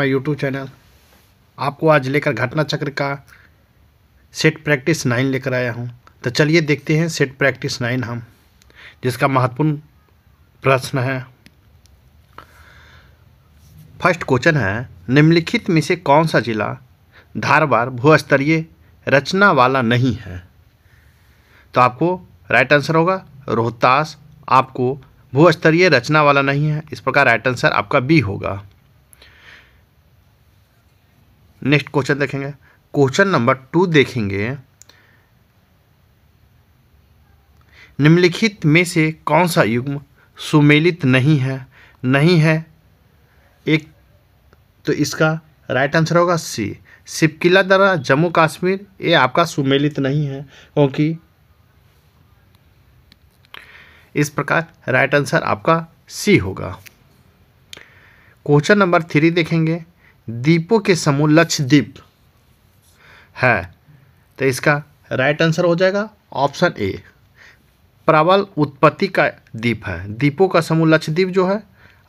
my YouTube channel आपको आज लेकर घटना चक्र का सेट प्रैक्टिस नाइन लेकर आया हूं तो चलिए देखते हैं सेट प्रैक्टिस नाइन हम जिसका महत्वपूर्ण प्रश्न है फर्स्ट क्वेश्चन है निम्नलिखित में से कौन सा जिला धारवार भूस्तरीय रचना वाला नहीं है तो आपको राइट आंसर होगा रोहतास आपको भूस्तरीय रचना वाला नहीं है इस प्रकार राइट आंसर आपका बी होगा नेक्स्ट क्वेश्चन देखेंगे क्वेश्चन नंबर टू देखेंगे निम्नलिखित में से कौन सा युग्म सुमेलित नहीं है नहीं है एक तो इसका राइट आंसर होगा सी सिपकिला दर्रा जम्मू कश्मीर ये आपका सुमेलित नहीं है क्योंकि इस प्रकार राइट आंसर आपका सी होगा क्वेश्चन नंबर थ्री देखेंगे द्वीपों के समूह लक्षद्वीप है तो इसका राइट आंसर हो जाएगा ऑप्शन ए प्रबल उत्पत्ति का द्वीप है द्वीपों का समूह लक्षद्वीप जो है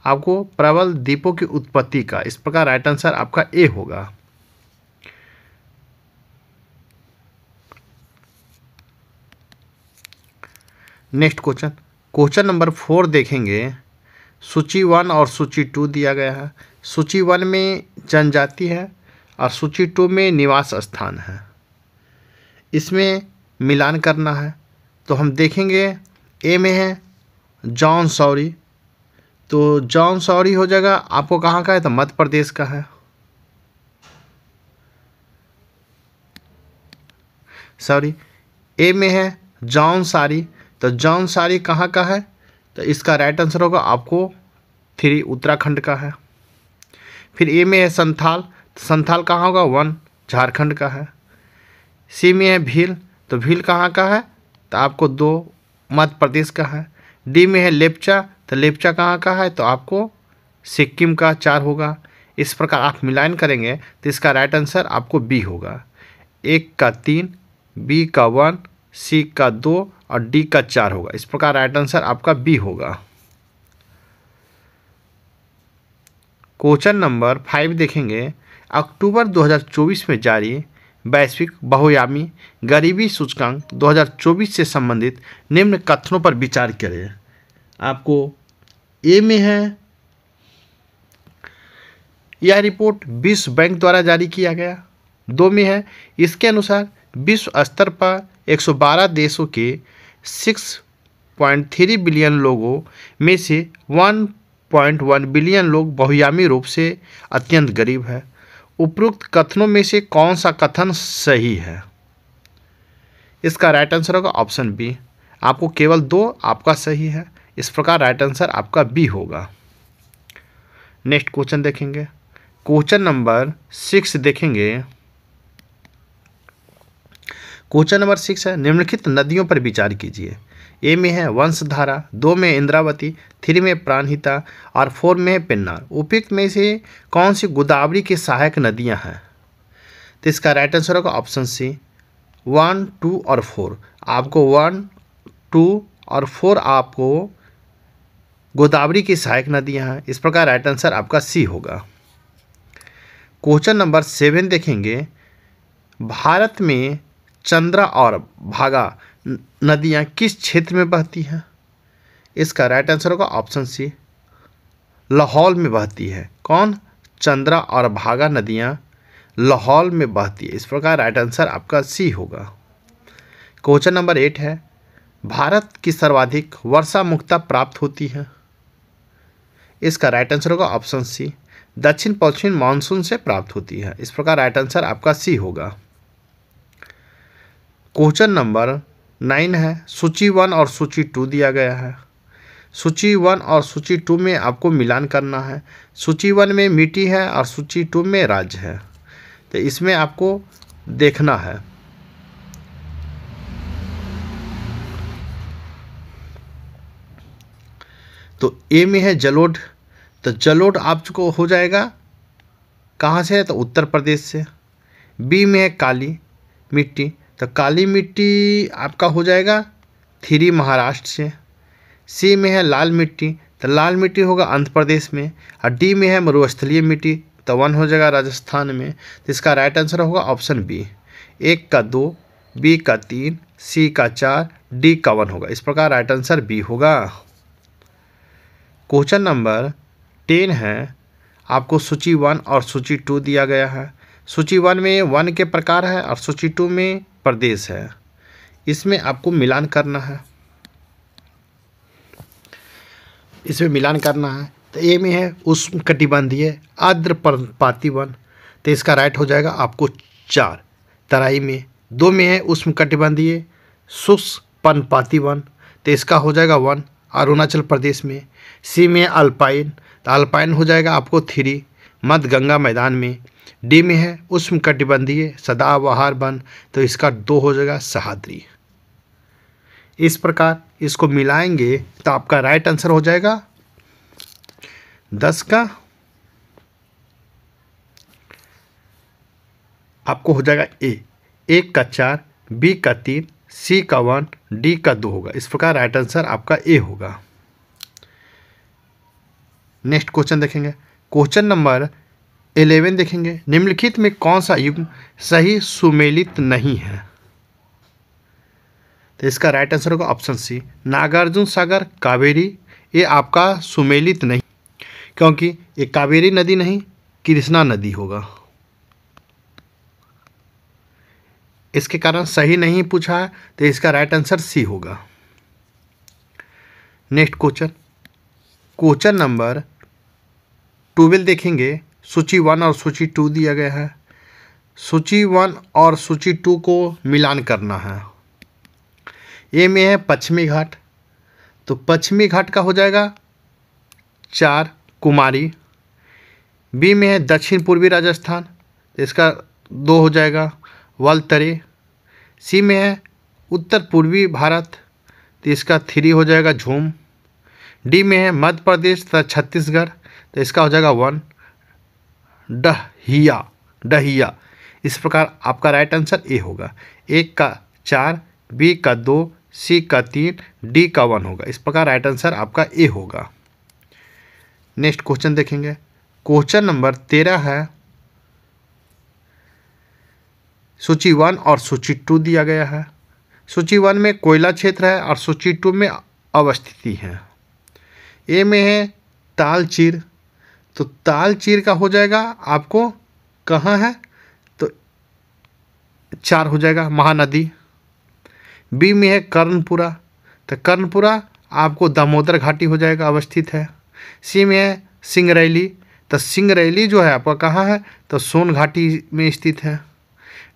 आपको प्रबल द्वीपों की उत्पत्ति का इस प्रकार राइट आंसर आपका ए होगा next question question number four देखेंगे सूची वन और सूची टू दिया गया है सूची वन में जनजाति है और सूची टू में निवास स्थान है इसमें मिलान करना है तो हम देखेंगे ए में है जॉन सौरी तो जॉन सौरी हो जाएगा आपको कहाँ का है तो मध्य प्रदेश का है सॉरी ए में है जॉन सारी तो जॉन सारी कहाँ का है तो इसका राइट आंसर होगा आपको थ्री उत्तराखंड का है फिर ए में है संथाल तो संथाल कहाँ होगा वन झारखंड का है सी में है भील तो भील कहाँ का है तो आपको दो मध्य प्रदेश का है डी में है लेपचा तो लेपचा कहाँ का है तो आपको सिक्किम का चार होगा इस प्रकार आप मिलान करेंगे तो इसका राइट आंसर आपको बी होगा एक का तीन बी का वन सी का दो और डी का चार होगा इस प्रकार राइट आंसर आपका बी होगा क्वेश्चन नंबर फाइव देखेंगे अक्टूबर 2024 में जारी वैश्विक बहुयामी गरीबी सूचकांक 2024 से संबंधित निम्न कथनों पर विचार करें आपको ए में है यह रिपोर्ट विश्व बैंक द्वारा जारी किया गया दो में है इसके अनुसार विश्व स्तर पर 112 देशों के 6.3 बिलियन लोगों में से पॉइंट वन बिलियन लोग बहुयामी रूप से अत्यंत गरीब है उपरोक्त कथनों में से कौन सा कथन सही है इसका राइट आंसर होगा ऑप्शन बी आपको केवल दो आपका सही है इस प्रकार राइट आंसर आपका बी होगा नेक्स्ट क्वेश्चन देखेंगे क्वेश्चन नंबर सिक्स देखेंगे क्वेश्चन नंबर सिक्स है निम्नलिखित नदियों पर विचार कीजिए ए में है वंशधारा दो में इंद्रावती थ्री में प्राणहिता और फोर में है पिन्नार उपयुक्त में से कौन सी गोदावरी की सहायक नदियां हैं तो इसका राइट आंसर होगा ऑप्शन सी वन टू और फोर आपको वन टू और फोर आपको गोदावरी की सहायक नदियां हैं इस प्रकार राइट आंसर आपका सी होगा क्वेश्चन नंबर सेवन देखेंगे भारत में चंद्रा और भागा नदियाँ किस क्षेत्र में बहती हैं इसका राइट आंसर होगा ऑप्शन सी लाहौल में बहती है कौन चंद्रा और भागा नदियाँ लाहौल में बहती है इस प्रकार राइट आंसर आपका सी होगा क्वेश्चन नंबर एट है भारत की सर्वाधिक वर्षा मुक्ता प्राप्त होती है इसका राइट आंसर होगा ऑप्शन सी दक्षिण पश्चिम मानसून से प्राप्त होती है इस प्रकार राइट आंसर आपका सी होगा क्वेश्चन नंबर नाइन है सूची वन और सूची टू दिया गया है सूची वन और सूची टू में आपको मिलान करना है सूची वन में मिट्टी है और सूची टू में राज है तो इसमें आपको देखना है तो ए में है जलोड तो जलोड आपको हो जाएगा कहाँ से है तो उत्तर प्रदेश से बी में है काली मिट्टी तो काली मिट्टी आपका हो जाएगा थ्री महाराष्ट्र से सी में है लाल मिट्टी तो लाल मिट्टी होगा आंध्र प्रदेश में और डी में है मरुस्थलीय मिट्टी तो वन हो जाएगा राजस्थान में तो इसका राइट आंसर होगा ऑप्शन बी एक का दो बी का तीन सी का चार डी का वन होगा इस प्रकार राइट आंसर बी होगा क्वेश्चन नंबर टेन है आपको सूची वन और सूची टू दिया गया है सूची वन में वन के प्रकार है और सूची टू में प्रदेश है इसमें आपको मिलान करना है इसमें मिलान करना है तो ए में है उष्ण कटिबंधीय आद्र पाती वन तो इसका राइट हो जाएगा आपको चार तराई में दो में है उष्ण कटिबंधीय शुष्क पनपाती वन तो इसका हो जाएगा वन अरुणाचल प्रदेश में सी में अल्पाइन तो अल्पाइन हो जाएगा आपको थ्री गंगा मैदान में डी में है उष्म कटिबंधीय सदाबहार वन तो इसका दो हो जाएगा सहाद्री इस प्रकार इसको मिलाएंगे तो आपका राइट आंसर हो जाएगा दस का आपको हो जाएगा ए एक का चार बी का तीन सी का वन डी का दो होगा इस प्रकार राइट आंसर आपका ए होगा नेक्स्ट क्वेश्चन देखेंगे क्वेश्चन नंबर एलेवन देखेंगे निम्नलिखित में कौन सा युग्म सही सुमेलित नहीं है तो इसका राइट आंसर होगा ऑप्शन सी नागार्जुन सागर कावेरी ये आपका सुमेलित नहीं क्योंकि ये कावेरी नदी नहीं कृष्णा नदी होगा इसके कारण सही नहीं पूछा है तो इसका राइट आंसर सी होगा next question question number twelve देखेंगे सूची वन और सूची टू दिया गया है सूची वन और सूची टू को मिलान करना है ए में है पश्चिमी घाट तो पश्चिमी घाट का हो जाएगा चार कुमारी बी में है दक्षिण पूर्वी राजस्थान तो इसका दो हो जाएगा वलतरे सी में है उत्तर पूर्वी भारत तो इसका थ्री हो जाएगा झूम डी में है मध्य प्रदेश तथा छत्तीसगढ़ तो इसका हो जाएगा वन डहिया डहिया इस प्रकार आपका राइट आंसर ए होगा एक का चार बी का दो सी का तीन डी का वन होगा इस प्रकार राइट आंसर आपका ए होगा नेक्स्ट क्वेश्चन देखेंगे क्वेश्चन नंबर तेरह है सूची वन और सूची टू दिया गया है सूची वन में कोयला क्षेत्र है और सूची टू में अवस्थिति है ए में है तालचीर तो ताल चीर का हो जाएगा आपको कहाँ है तो चार हो जाएगा महानदी बी में है कर्णपुरा तो कर्णपुरा आपको दामोदर घाटी हो जाएगा अवस्थित है सी में है सिंगरैली तो सिंगरैली जो है आपका कहाँ है तो सोन घाटी में स्थित है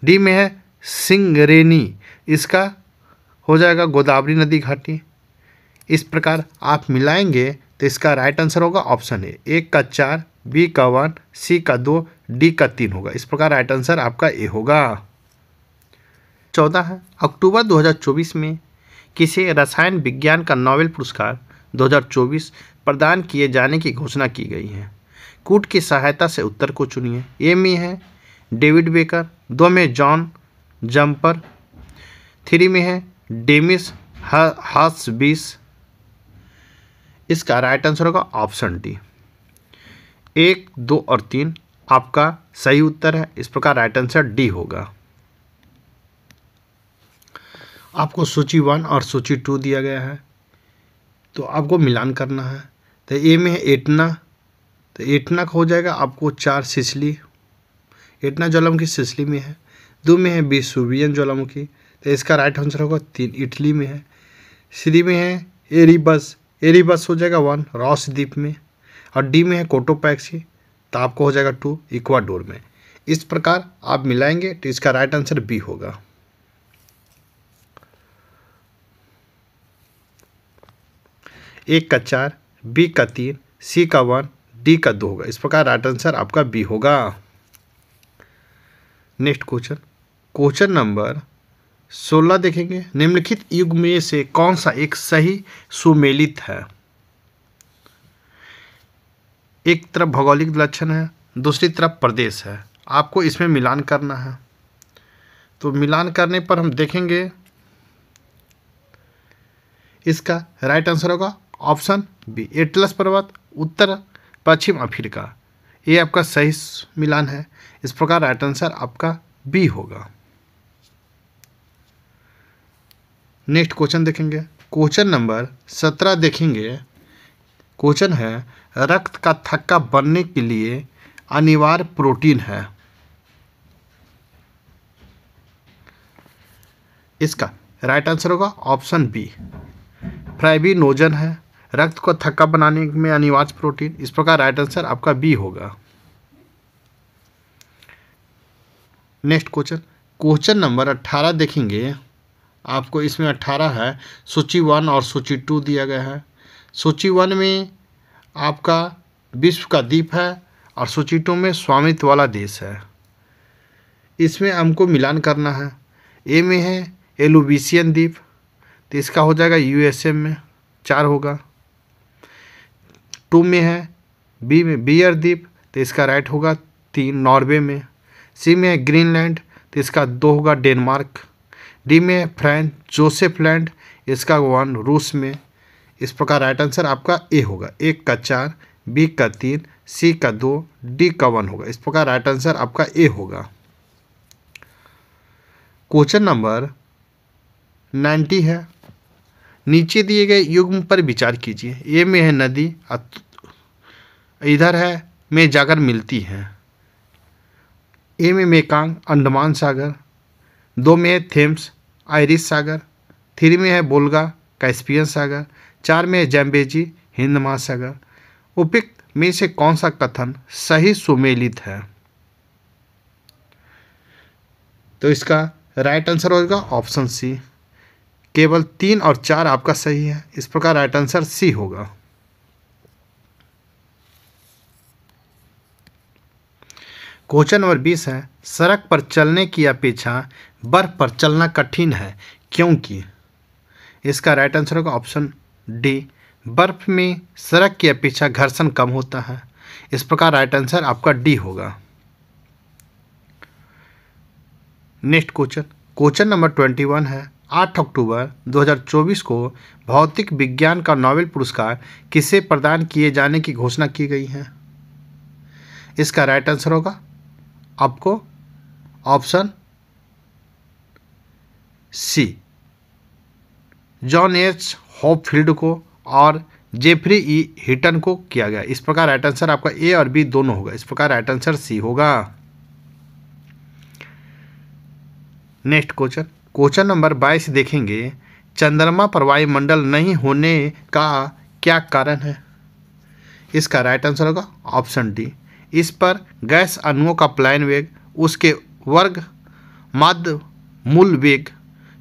डी में है सिंगरेनी इसका हो जाएगा गोदावरी नदी घाटी इस प्रकार आप मिलाएंगे तो इसका राइट आंसर होगा ऑप्शन ए एक का चार बी का वन सी का दो डी का तीन होगा इस प्रकार राइट आंसर आपका ए होगा चौदह अक्टूबर 2024 में किसे रसायन विज्ञान का नोबेल पुरस्कार 2024 प्रदान किए जाने की घोषणा की गई है कूट की सहायता से उत्तर को चुनिए ए में है डेविड बेकर दो में जॉन जम्पर थ्री में है डेमिस हास बीस इसका राइट आंसर होगा ऑप्शन डी एक दो और तीन आपका सही उत्तर है इस प्रकार राइट आंसर डी होगा आपको सूची वन और सूची टू दिया गया है तो आपको मिलान करना है तो ए में है एटना तो एटना का हो जाएगा आपको चार सिसली एटना ज्वालामुखी सिसली में है दो में है सुबियन ज्वालामुखी तो इसका राइट आंसर होगा तीन इटली में है श्री में है एरिबस एरिबस हो जाएगा वन रॉस द्वीप में और डी में है कोटोपैक्सी तो आपको हो जाएगा टू इक्वाडोर में इस प्रकार आप मिलाएंगे तो इसका राइट आंसर बी होगा एक का चार बी का तीन सी का वन डी का दो होगा इस प्रकार राइट आंसर आपका बी होगा नेक्स्ट क्वेश्चन क्वेश्चन नंबर सोलह देखेंगे निम्नलिखित युग में से कौन सा एक सही सुमेलित है एक तरफ भौगोलिक लक्षण है दूसरी तरफ प्रदेश है आपको इसमें मिलान करना है तो मिलान करने पर हम देखेंगे इसका राइट आंसर होगा ऑप्शन बी एटलस पर्वत उत्तर पश्चिम अफ्रीका ये आपका सही मिलान है इस प्रकार राइट आंसर आपका बी होगा नेक्स्ट क्वेश्चन देखेंगे क्वेश्चन नंबर सत्रह देखेंगे क्वेश्चन है रक्त का थक्का बनने के लिए अनिवार्य प्रोटीन है इसका राइट आंसर होगा ऑप्शन बी फ्राइबिनोजन है रक्त को थक्का बनाने में अनिवार्य प्रोटीन इस प्रकार राइट आंसर आपका बी होगा नेक्स्ट क्वेश्चन क्वेश्चन नंबर अट्ठारह देखेंगे आपको इसमें अट्ठारह है सूची वन और सूची टू दिया गया है सूची वन में आपका विश्व का द्वीप है और सूची टू में स्वामित्व वाला देश है इसमें हमको मिलान करना है ए में है एलुबिसियन द्वीप तो इसका हो जाएगा यूएसए में चार होगा टू में है बी में बियर द्वीप तो इसका राइट होगा तीन नॉर्वे में सी में है ग्रीनलैंड तो इसका दो होगा डेनमार्क डी में फ्रेंड जोसेफ लैंड इसका वन रूस में इस प्रकार राइट आंसर आपका ए होगा एक का चार बी का तीन सी का दो डी का वन होगा इस प्रकार राइट आंसर आपका ए होगा क्वेश्चन नंबर नाइन्टी है नीचे दिए गए युग्म पर विचार कीजिए ए में है नदी इधर है में जाकर मिलती है ए में मेकांग अंडमान सागर दो में है थेम्स आयरिस सागर थ्री में है बोलगा कैस्पियन सागर चार में है जैम्बेजी हिंद महासागर उपयुक्त में से कौन सा कथन सही सुमेलित है तो इसका राइट आंसर होगा ऑप्शन सी केवल तीन और चार आपका सही है इस प्रकार राइट आंसर सी होगा क्वेश्चन नंबर बीस है सड़क पर चलने की अपेक्षा बर्फ पर चलना कठिन है क्योंकि इसका राइट आंसर होगा ऑप्शन डी बर्फ में सड़क की अपेक्षा घर्षण कम होता है इस प्रकार राइट आंसर आपका डी होगा next question question number twenty one है आठ अक्टूबर 2024 को भौतिक विज्ञान का नोबेल पुरस्कार किसे प्रदान किए जाने की घोषणा की गई है इसका राइट आंसर होगा आपको option C John H Hopfield को और जेफरी ई हिटन को किया गया इस प्रकार राइट आंसर आपका ए और बी दोनों होगा इस प्रकार राइट आंसर सी होगा नेक्स्ट क्वेश्चन क्वेश्चन नंबर बाईस देखेंगे चंद्रमा पर वायुमंडल नहीं होने का क्या कारण है इसका राइट आंसर होगा ऑप्शन डी इस पर गैस अणुओं का प्लाइन वेग उसके वर्ग माध्य मूल वेग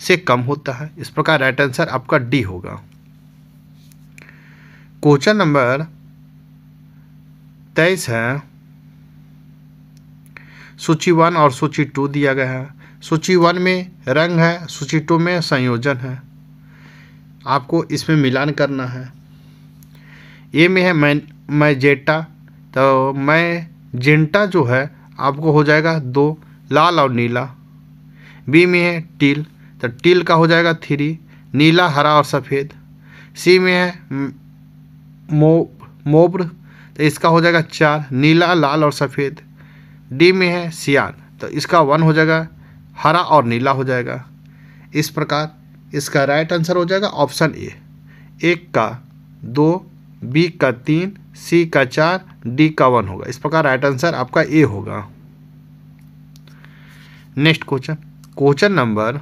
से कम होता है इस प्रकार राइट आंसर आपका डी होगा क्वेश्चन नंबर तेईस है सूची वन और सूची टू दिया गया है सूची वन में रंग है सूची टू में संयोजन है आपको इसमें मिलान करना है ए में है मैं मैजेटा तो जेंटा जो है आपको हो जाएगा दो लाल और नीला बी में है टील तो टील का हो जाएगा थ्री नीला हरा और सफ़ेद सी में है मो मोब्र तो इसका हो जाएगा चार नीला लाल और सफ़ेद डी में है सियान तो इसका वन हो जाएगा हरा और नीला हो जाएगा इस प्रकार इसका राइट आंसर हो जाएगा ऑप्शन ए एक का दो बी का तीन सी का चार डी का वन होगा इस प्रकार राइट आंसर आपका ए होगा नेक्स्ट क्वेश्चन क्वेश्चन नंबर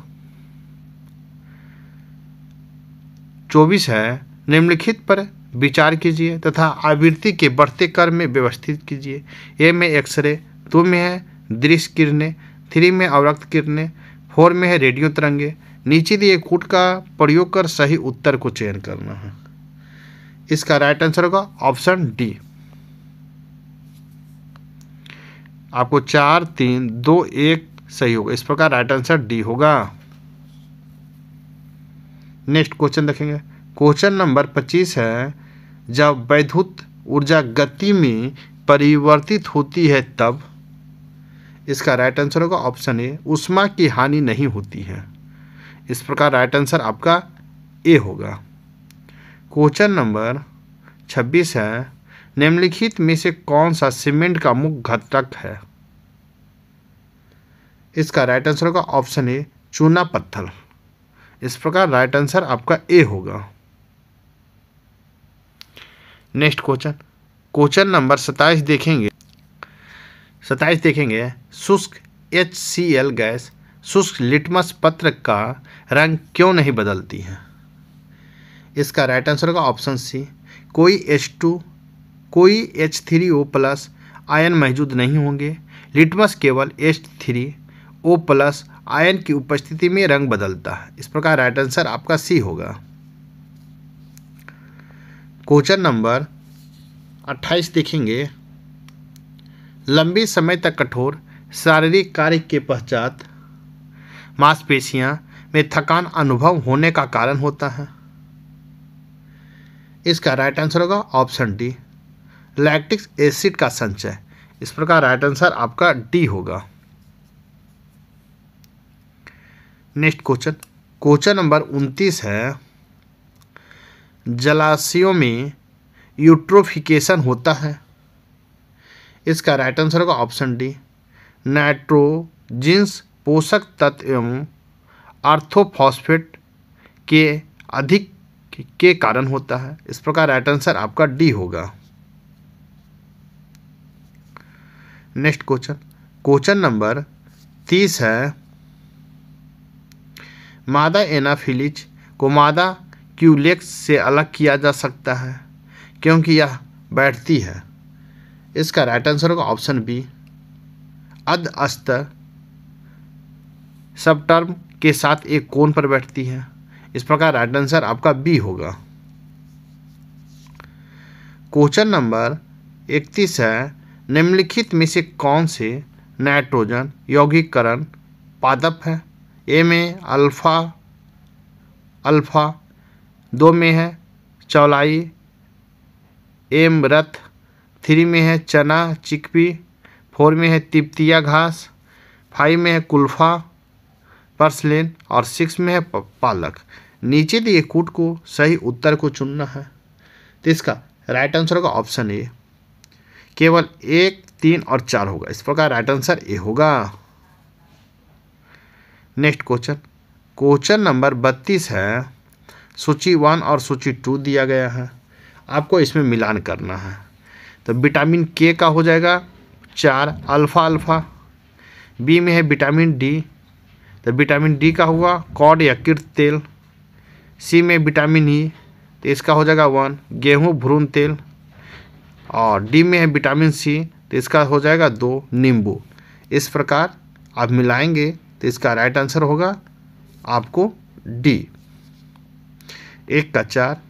चौबीस है निम्नलिखित पर विचार कीजिए तथा आवृत्ति के बढ़ते क्रम में व्यवस्थित कीजिए ए में एक्सरे दो में है दृश्य किरणें थ्री में अवरक्त किरणें फोर में है रेडियो तरंगे नीचे दिए कूट का प्रयोग कर सही उत्तर को चयन करना है इसका राइट आंसर होगा ऑप्शन डी आपको चार तीन दो एक सही होगा इस प्रकार राइट आंसर डी होगा नेक्स्ट क्वेश्चन देखेंगे क्वेश्चन नंबर पच्चीस है जब वैद्युत ऊर्जा गति में परिवर्तित होती है तब इसका राइट आंसर होगा ऑप्शन ए उष्मा की हानि नहीं होती है इस प्रकार राइट आंसर आपका ए होगा क्वेश्चन नंबर छब्बीस है निम्नलिखित में से कौन सा सीमेंट का मुख्य घटक है इसका राइट आंसर होगा ऑप्शन ए चूना पत्थर इस प्रकार राइट आंसर आपका ए होगा नेक्स्ट क्वेश्चन क्वेश्चन नंबर सताइस देखेंगे सताइस देखेंगे शुष्क एच सी एल गैस शुष्क लिटमस पत्र का रंग क्यों नहीं बदलती है इसका राइट आंसर होगा ऑप्शन सी कोई एच टू कोई H three O plus ion मौजूद नहीं होंगे लिटमस केवल H three O plus ion की उपस्थिति में रंग बदलता है इस प्रकार राइट आंसर आपका सी होगा क्वेश्चन नंबर अट्ठाईस देखेंगे लंबे समय तक कठोर शारीरिक कार्य के पश्चात मांसपेशियां में थकान अनुभव होने का कारण होता है इसका राइट आंसर होगा ऑप्शन डी लैक्टिक एसिड का संचय इस प्रकार राइट आंसर आपका डी होगा नेक्स्ट क्वेश्चन क्वेश्चन नंबर उनतीस है जलाशयों में यूट्रोफिकेशन होता है इसका राइट आंसर होगा ऑप्शन डी नाइट्रोजिन्स पोषक तत्व एवं आर्थोफॉस्फेट के अधिक के कारण होता है इस प्रकार राइट आंसर आपका डी होगा नेक्स्ट क्वेश्चन क्वेश्चन नंबर तीस है मादा एनाफिलिज को मादा क्यूलेक्स से अलग किया जा सकता है क्योंकि यह बैठती है इसका राइट आंसर होगा ऑप्शन बी अध अस्तर सब टर्म के साथ एक कोण पर बैठती है इस प्रकार राइट आंसर आपका बी होगा क्वेश्चन नंबर इकतीस है निम्नलिखित में से कौन से नाइट्रोजन यौगिकरण पादप है ए में अल्फ़ा अल्फ़ा दो में है चौलाई एम रथ थ्री में है चना चिकपी फोर में है तिप्तिया घास फाइव में है कुल्फ़ा पर्सलिन और सिक्स में है पालक नीचे दिए कूट को सही उत्तर को चुनना है तो इसका राइट आंसर होगा ऑप्शन ए केवल एक तीन और चार होगा इस प्रकार राइट आंसर ए होगा नेक्स्ट क्वेश्चन क्वेश्चन नंबर बत्तीस है सूची वन और सूची टू दिया गया है आपको इसमें मिलान करना है तो विटामिन के का हो जाएगा चार अल्फ़ा अल्फ़ा बी में है विटामिन डी तो विटामिन डी का हुआ कॉड या किर्त तेल सी में विटामिन ई e, तो इसका हो जाएगा वन गेहूँ भ्रूण तेल और डी में है विटामिन सी तो इसका हो जाएगा दो नींबू इस प्रकार आप मिलाएंगे तो इसका राइट आंसर होगा आपको डी एक का चार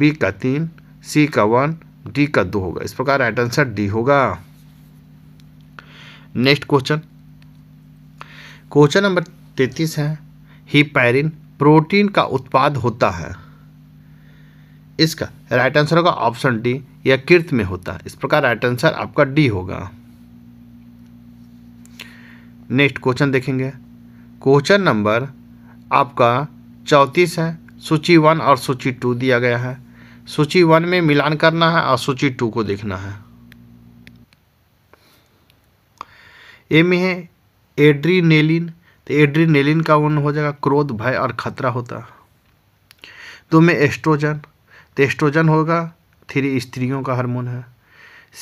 बी का तीन सी का वन डी का दो होगा इस प्रकार राइट आंसर डी होगा नेक्स्ट क्वेश्चन क्वेश्चन नंबर तैतीस है ही पैरिन प्रोटीन का उत्पाद होता है इसका राइट आंसर होगा ऑप्शन डी या किर्त में होता है इस प्रकार राइट आंसर आपका डी होगा नेक्स्ट क्वेश्चन देखेंगे क्वेश्चन नंबर आपका चौंतीस है सूची वन और सूची टू दिया गया है सूची वन में मिलान करना है और सूची टू को देखना है ए में है एड्रीनेलिन तो एड्रीनेलिन का वन हो जाएगा क्रोध भय और खतरा होता दो में एस्ट्रोजन तो एस्ट्रोजन होगा थ्री स्त्रियों का हार्मोन है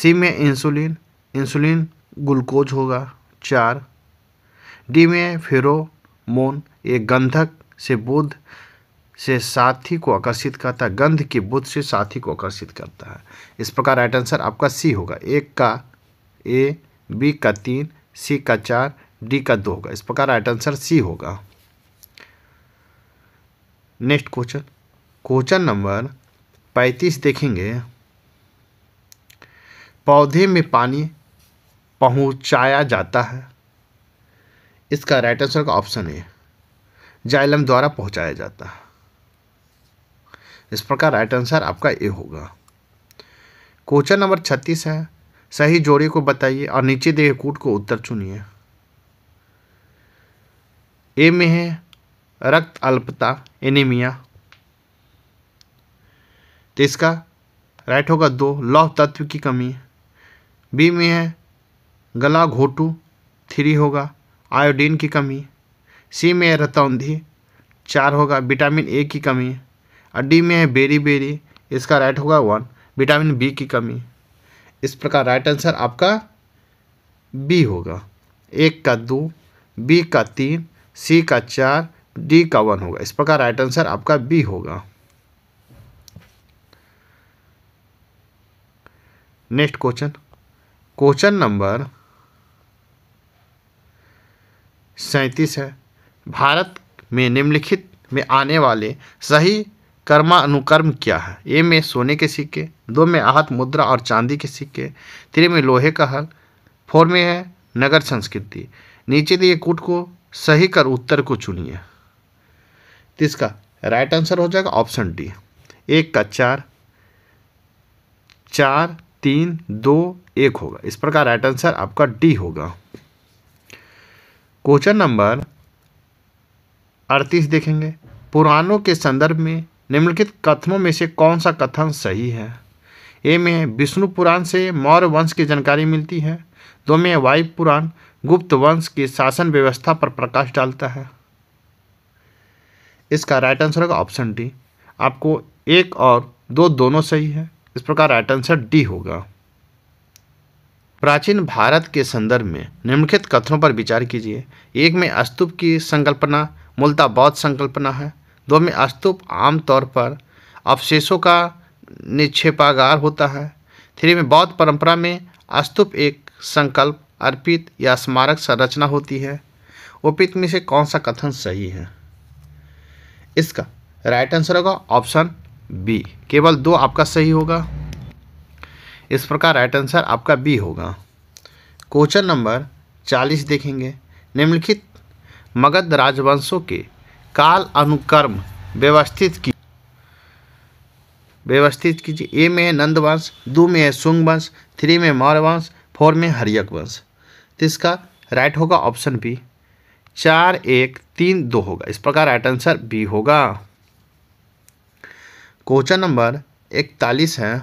सी में इंसुलिन इंसुलिन ग्लूकोज होगा चार डी में फेरोमोन एक गंधक से बुध से साथी को आकर्षित करता है गंध की बुध से साथी को आकर्षित करता है इस प्रकार राइट आंसर आपका सी होगा एक का ए बी का तीन सी का चार डी का दो होगा इस प्रकार राइट आंसर सी होगा नेक्स्ट क्वेश्चन क्वेश्चन नंबर पैंतीस देखेंगे पौधे में पानी पहुंचाया जाता है इसका राइट आंसर का ऑप्शन ए जाइलम द्वारा पहुंचाया जाता है इस प्रकार राइट आंसर आपका ए होगा क्वेश्चन नंबर छत्तीस है सही जोड़ी को बताइए और नीचे दिए कूट को उत्तर चुनिए ए में है रक्त अल्पता एनीमिया तो इसका राइट होगा दो लौह तत्व की कमी बी में है गला घोटू थ्री होगा आयोडीन की कमी सी में है रतौंधी चार होगा विटामिन ए की कमी और डी में है बेरी बेरी इसका राइट होगा वन विटामिन बी की कमी इस प्रकार राइट आंसर आपका बी होगा एक का दो बी का तीन सी का चार डी का वन होगा इस प्रकार राइट आंसर आपका बी होगा नेक्स्ट क्वेश्चन क्वेश्चन नंबर सैंतीस है भारत में निम्नलिखित में आने वाले सही कर्मानुकर्म क्या है ए में सोने के सिक्के दो में आहत मुद्रा और चांदी के सिक्के तीन में लोहे का हल फोर में है नगर संस्कृति नीचे दिए कूट को सही कर उत्तर को चुनिए तो इसका राइट आंसर हो जाएगा ऑप्शन डी एक का चार चार तीन दो एक होगा इस प्रकार राइट आंसर आपका डी होगा क्वेश्चन नंबर अड़तीस देखेंगे पुराणों के संदर्भ में निम्नलिखित कथनों में से कौन सा कथन सही है ए में विष्णु पुराण से मौर्य वंश की जानकारी मिलती है दो में वायु पुराण गुप्त वंश की शासन व्यवस्था पर प्रकाश डालता है इसका राइट आंसर होगा ऑप्शन डी आपको एक और दो दोनों सही है इस प्रकार राइट आंसर डी होगा प्राचीन भारत के संदर्भ में निम्नलिखित कथनों पर विचार कीजिए एक में अस्तूप की संकल्पना मूलतः बौद्ध संकल्पना है दो में अस्तूप आमतौर पर अवशेषों का निक्षेपागार होता है थ्री में बौद्ध परंपरा में अस्तूप एक संकल्प अर्पित या स्मारक संरचना होती है ओपित में से कौन सा कथन सही है इसका राइट आंसर होगा ऑप्शन बी केवल दो आपका सही होगा इस प्रकार राइट आंसर आपका बी होगा क्वेश्चन नंबर चालीस देखेंगे निम्नलिखित मगध राजवंशों के काल अनुक्रम व्यवस्थित की व्यवस्थित कीजिए ए में है नंदवंश दो में है शुंग वंश थ्री में मौर्य वंश फोर में हरियक वंश तो इसका राइट होगा ऑप्शन बी चार एक तीन दो होगा इस प्रकार राइट आंसर बी होगा क्वेश्चन नंबर इकतालीस है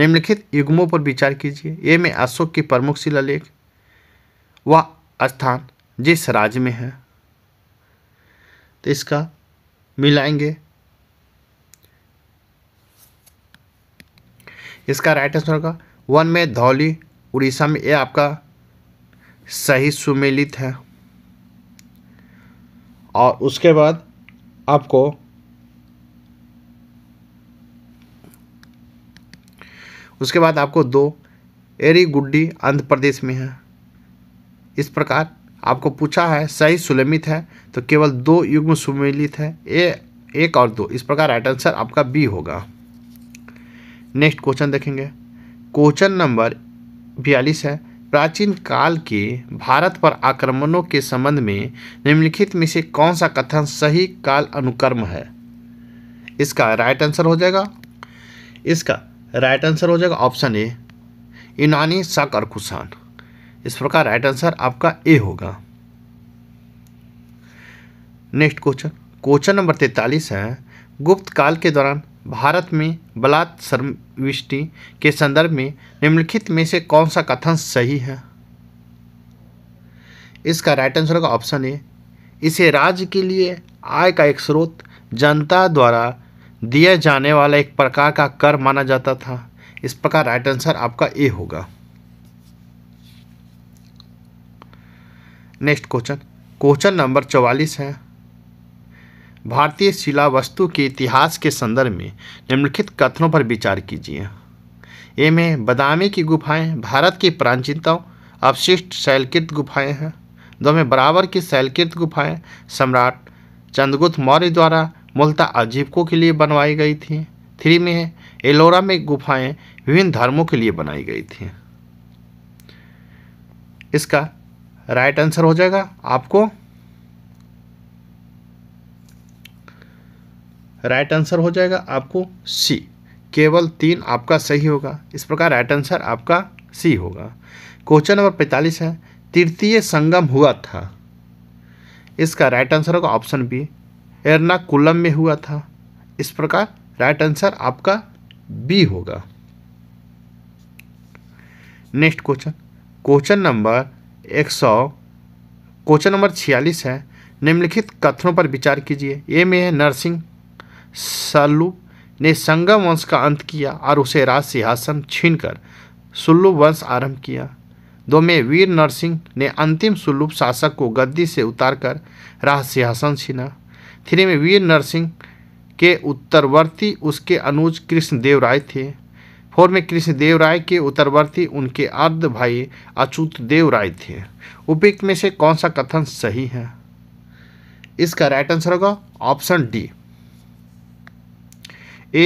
निम्नलिखित युग्मों पर विचार कीजिए ये में अशोक की प्रमुख शिलालेख वह स्थान जिस राज्य में है तो इसका मिलाएंगे इसका राइट आंसर होगा वन में धौली उड़ीसा में ये आपका सही सुमेलित है और उसके बाद आपको उसके बाद आपको दो एरी गुड्डी आंध्र प्रदेश में है इस प्रकार आपको पूछा है सही सुलमित है तो केवल दो युग्म सुमिलित है ए एक और दो इस प्रकार राइट आंसर आपका बी होगा नेक्स्ट क्वेश्चन देखेंगे क्वेश्चन नंबर बयालीस है प्राचीन काल के भारत पर आक्रमणों के संबंध में निम्नलिखित में से कौन सा कथन सही काल अनुक्रम है इसका राइट आंसर हो जाएगा इसका राइट आंसर हो जाएगा ऑप्शन ए यूनानी शक और कुशान इस प्रकार राइट आंसर आपका ए होगा नेक्स्ट क्वेश्चन क्वेश्चन नंबर तैतालीस है गुप्त काल के दौरान भारत में बलात् सर्विष्टि के संदर्भ में निम्नलिखित में से कौन सा कथन सही है इसका राइट आंसर होगा ऑप्शन ए इसे राज्य के लिए आय का एक स्रोत जनता द्वारा दिया जाने वाला एक प्रकार का कर माना जाता था इस प्रकार राइट आंसर आपका ए होगा नेक्स्ट क्वेश्चन क्वेश्चन नंबर चौवालीस है भारतीय शिला वस्तु के इतिहास के संदर्भ में निम्नलिखित कथनों पर विचार कीजिए ए में बदामी की गुफाएं भारत की प्राचीनताओं अवशिष्ट शैलकृत गुफाएं हैं दो में बराबर की शैलकृत गुफाएं सम्राट चंद्रगुप्त मौर्य द्वारा मूलतः आजीविकों के लिए बनवाई गई थी थ्री में है एलोरा में गुफाएं विभिन्न धर्मों के लिए बनाई गई थी इसका राइट आंसर हो जाएगा आपको राइट आंसर हो जाएगा आपको सी केवल तीन आपका सही होगा इस प्रकार राइट आंसर आपका सी होगा क्वेश्चन नंबर पैंतालीस है तृतीय संगम हुआ था इसका राइट आंसर होगा ऑप्शन बी एर्नाकुलम में हुआ था इस प्रकार राइट आंसर आपका बी होगा नेक्स्ट क्वेश्चन क्वेश्चन नंबर एक सौ क्वेश्चन नंबर छियालीस है निम्नलिखित कथनों पर विचार कीजिए ए में है नरसिंह सालू ने संगम वंश का अंत किया और उसे राज सिंहासन छीन कर सुल्लू वंश आरंभ किया दो में वीर नरसिंह ने अंतिम सुल्लूप शासक को गद्दी से उतारकर राज सिंहासन छीना थ्री में वीर नरसिंह के उत्तरवर्ती उसके अनुज कृष्णदेव राय थे फोर में कृष्णदेव राय के उत्तरवर्ती उनके अर्ध भाई अचूत देव राय थे उपयुक्त में से कौन सा कथन सही है इसका राइट आंसर होगा ऑप्शन डी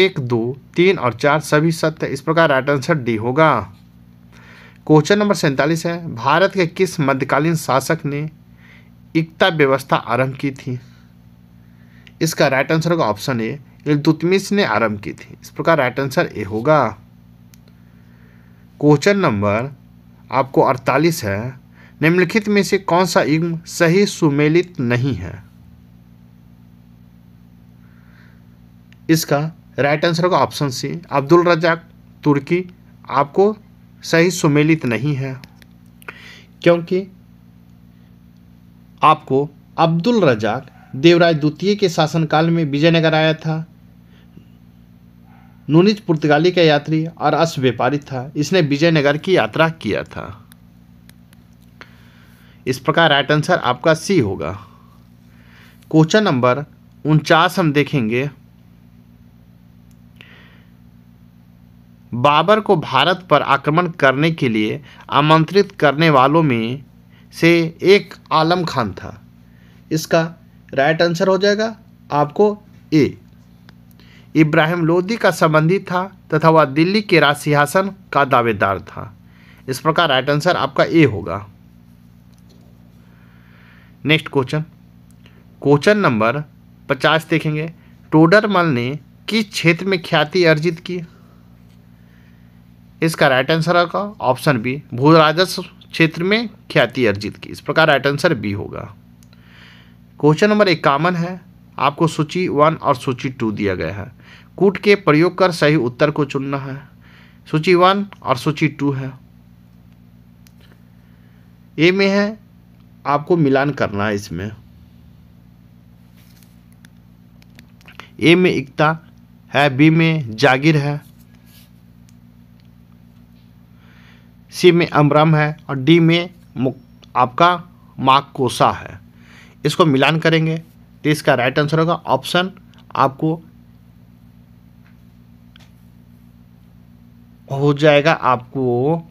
एक दो तीन और चार सभी सत्य इस प्रकार राइट आंसर डी होगा क्वेश्चन नंबर सैंतालीस है भारत के किस मध्यकालीन शासक ने एकता व्यवस्था आरंभ की थी इसका राइट आंसर होगा ऑप्शन ए इल्तुतमिश ने आरंभ की थी इस प्रकार राइट आंसर ए होगा क्वेश्चन नंबर आपको अड़तालीस है निम्नलिखित में से कौन सा युग्म सही सुमेलित नहीं है इसका राइट आंसर होगा ऑप्शन सी अब्दुल रजाक तुर्की आपको सही सुमेलित नहीं है क्योंकि आपको अब्दुल रजाक देवराज द्वितीय के शासनकाल में विजयनगर आया था नूनिज पुर्तगाली का यात्री और अश्व व्यापारी था इसने विजयनगर की यात्रा किया था इस प्रकार राइट आंसर आपका सी होगा क्वेश्चन नंबर उनचास हम देखेंगे बाबर को भारत पर आक्रमण करने के लिए आमंत्रित करने वालों में से एक आलम खान था इसका राइट आंसर हो जाएगा आपको ए इब्राहिम लोदी का संबंधी था तथा वह दिल्ली के राज सिंहासन का दावेदार था इस प्रकार राइट आंसर आपका ए होगा नेक्स्ट क्वेश्चन क्वेश्चन नंबर पचास देखेंगे टोडरमल ने किस क्षेत्र में ख्याति अर्जित की इसका राइट आंसर होगा ऑप्शन बी भू राजस्व क्षेत्र में ख्याति अर्जित की इस प्रकार राइट आंसर बी होगा क्वेश्चन नंबर इक्यावन है आपको सूची वन और सूची टू दिया गया है कूट के प्रयोग कर सही उत्तर को चुनना है सूची वन और सूची टू है ए में है आपको मिलान करना है इसमें ए में इकता है बी में जागीर है सी में अमरम है और डी में आपका माकोसा है इसको मिलान करेंगे तो इसका राइट आंसर होगा ऑप्शन आपको हो जाएगा आपको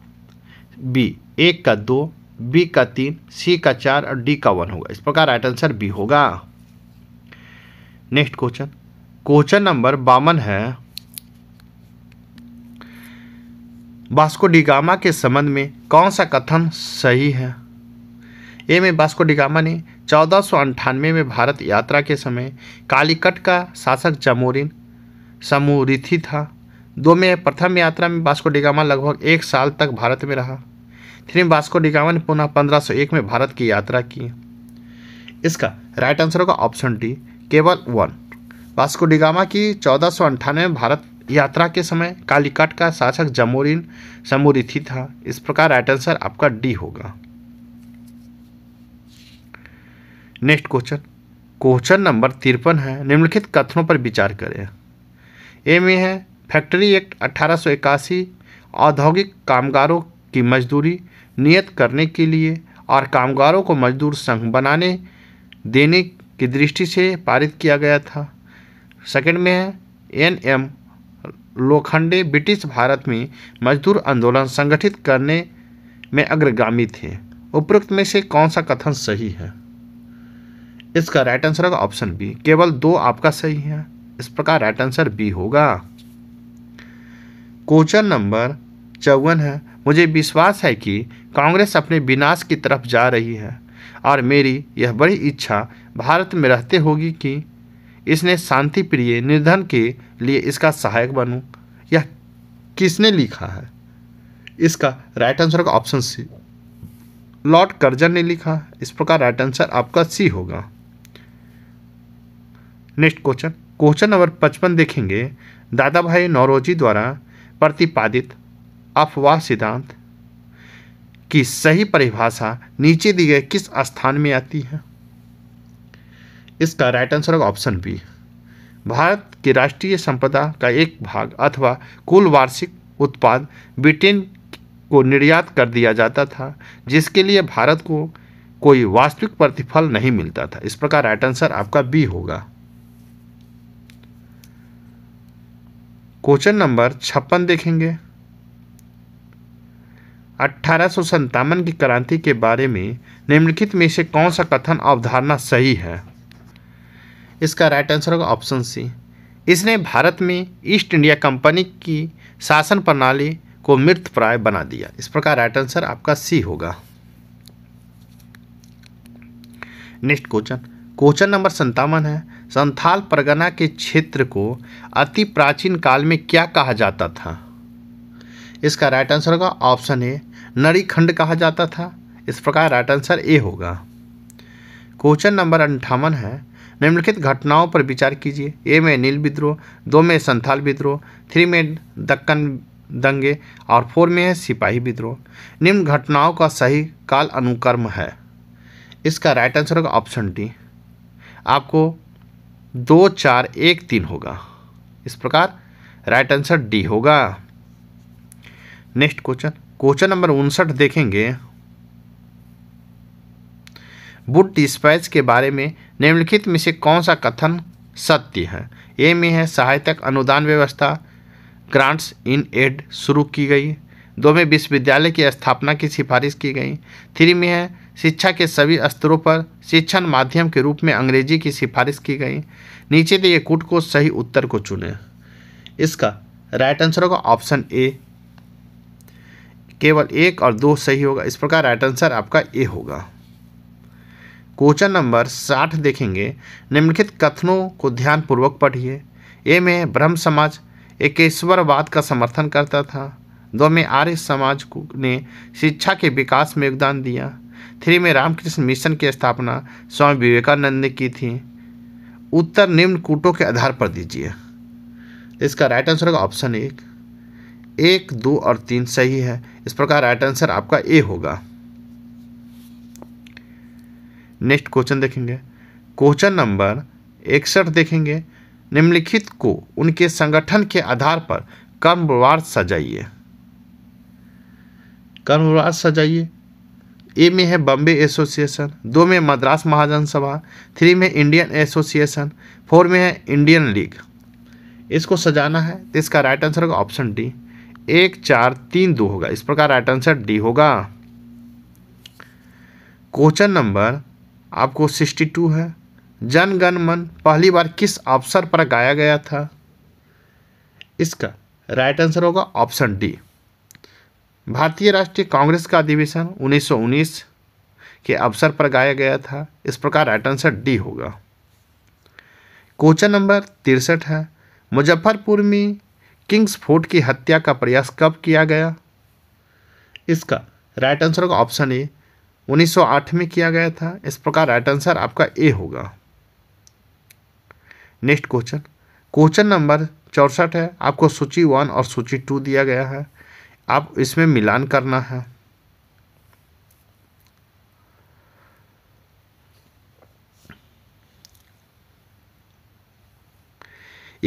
बी एक का दो बी का तीन सी का चार और डी का वन होगा इस प्रकार राइट आंसर बी होगा नेक्स्ट क्वेश्चन क्वेश्चन नंबर बावन है बास्को डिगामा के संबंध में कौन सा कथन सही है ए में बास्को डिगामा ने चौदह में भारत यात्रा के समय कालीकट का शासक जमोरिन समूरिथी था दो में प्रथम यात्रा में बास्को डिगामा लगभग एक साल तक भारत में रहा थ्री में डिगामा ने पुनः 1501 में भारत की यात्रा की इसका राइट आंसर होगा ऑप्शन डी केवल वन बास्को डिगामा की चौदह में भारत यात्रा के समय कालीकट का शासक जमोरिन समूरिथी था इस प्रकार राइट आंसर आपका डी होगा नेक्स्ट क्वेश्चन क्वेश्चन नंबर तिरपन है निम्नलिखित कथनों पर विचार करें ए में है फैक्ट्री एक्ट अट्ठारह औद्योगिक कामगारों की मजदूरी नियत करने के लिए और कामगारों को मजदूर संघ बनाने देने की दृष्टि से पारित किया गया था सेकंड में है N M Lokhande British Bharat में मजदूर आंदोलन संगठित करने में अग्रगामी थे उपरोक्त में से कौन सा कथन सही है इसका राइट आंसर होगा ऑप्शन बी केवल दो आपका सही है इस प्रकार राइट आंसर बी होगा क्वेश्चन नंबर चौवन है मुझे विश्वास है कि कांग्रेस अपने विनाश की तरफ जा रही है और मेरी यह बड़ी इच्छा भारत में रहते होगी कि इसने शांति प्रिय निर्धन के लिए इसका सहायक बनूं यह किसने लिखा है इसका राइट आंसर का ऑप्शन सी लॉर्ड कर्जन ने लिखा इस प्रकार राइट आंसर आपका सी होगा नेक्स्ट क्वेश्चन क्वेश्चन नंबर पचपन देखेंगे दादा भाई नौरोजी द्वारा प्रतिपादित अफवाह सिद्धांत की सही परिभाषा नीचे दी गए किस स्थान में आती है इसका राइट आंसर होगा ऑप्शन बी भारत की राष्ट्रीय संपदा का एक भाग अथवा कुल वार्षिक उत्पाद ब्रिटेन को निर्यात कर दिया जाता था जिसके लिए भारत को कोई वास्तविक प्रतिफल नहीं मिलता था इस प्रकार राइट आंसर आपका बी होगा क्वेश्चन नंबर छप्पन देखेंगे अठारह की क्रांति के बारे में निम्नलिखित में से कौन सा कथन अवधारणा सही है इसका राइट आंसर होगा ऑप्शन सी इसने भारत में ईस्ट इंडिया कंपनी की शासन प्रणाली को मृत प्राय बना दिया इस प्रकार राइट आंसर आपका सी होगा नेक्स्ट क्वेश्चन क्वेश्चन नंबर संतावन है संथाल परगना के क्षेत्र को अति प्राचीन काल में क्या कहा जाता था इसका राइट आंसर होगा ऑप्शन ए नरीखंड कहा जाता था इस प्रकार राइट आंसर ए होगा क्वेश्चन नंबर अंठावन है निम्नलिखित घटनाओं पर विचार कीजिए ए में नील विद्रोह दो में संथाल विद्रोह थ्री में दक्कन दंगे और फोर में है सिपाही विद्रोह निम्न घटनाओं का सही काल अनुक्रम है इसका राइट आंसर होगा ऑप्शन डी आपको दो चार एक तीन होगा इस प्रकार राइट आंसर डी होगा नेक्स्ट क्वेश्चन क्वेश्चन नंबर उनसठ देखेंगे बुट डिस्पैच के बारे में निम्नलिखित में से कौन सा कथन सत्य है ए में है सहायतक अनुदान व्यवस्था ग्रांट्स इन एड शुरू की गई दो में विश्वविद्यालय की स्थापना की सिफारिश की गई थ्री में है शिक्षा के सभी स्तरों पर शिक्षण माध्यम के रूप में अंग्रेजी की सिफारिश की गई नीचे दिए कूट को सही उत्तर को चुने इसका राइट आंसर होगा ऑप्शन ए केवल एक और दो सही होगा इस प्रकार राइट आंसर आपका ए होगा क्वेश्चन नंबर साठ देखेंगे निम्नलिखित कथनों को ध्यानपूर्वक पढ़िए ए में ब्रह्म समाज एकेश्वरवाद का समर्थन करता था दो में आर्य समाज ने शिक्षा के विकास में योगदान दिया थ्री में रामकृष्ण मिशन की स्थापना स्वामी विवेकानंद ने की थी उत्तर निम्न कूटों के आधार पर दीजिए इसका राइट आंसर होगा ऑप्शन एक एक दो और तीन सही है इस प्रकार राइट आंसर आपका ए होगा नेक्स्ट क्वेश्चन देखेंगे क्वेश्चन नंबर इकसठ देखेंगे निम्नलिखित को उनके संगठन के आधार पर कर्मवार सजाइए कर्मवार सजाइए ए में है बॉम्बे एसोसिएशन दो में मद्रास महाजन सभा थ्री में इंडियन एसोसिएशन फोर में है इंडियन लीग इसको सजाना है तो इसका राइट आंसर होगा ऑप्शन डी एक चार तीन दो होगा इस प्रकार राइट आंसर डी होगा क्वेश्चन नंबर आपको सिक्सटी टू है जन गण मन पहली बार किस अवसर पर गाया गया था इसका राइट आंसर होगा ऑप्शन डी भारतीय राष्ट्रीय कांग्रेस का अधिवेशन 1919 के अवसर पर गाया गया था इस प्रकार राइट आंसर डी होगा क्वेश्चन नंबर तिरसठ है मुजफ्फरपुर में किंग्स फोर्ट की हत्या का प्रयास कब किया गया इसका राइट आंसर का ऑप्शन ए 1908 में किया गया था इस प्रकार राइट आंसर आपका ए होगा नेक्स्ट क्वेश्चन क्वेश्चन नंबर चौसठ है आपको सूची वन और सूची टू दिया गया है आप इसमें मिलान करना है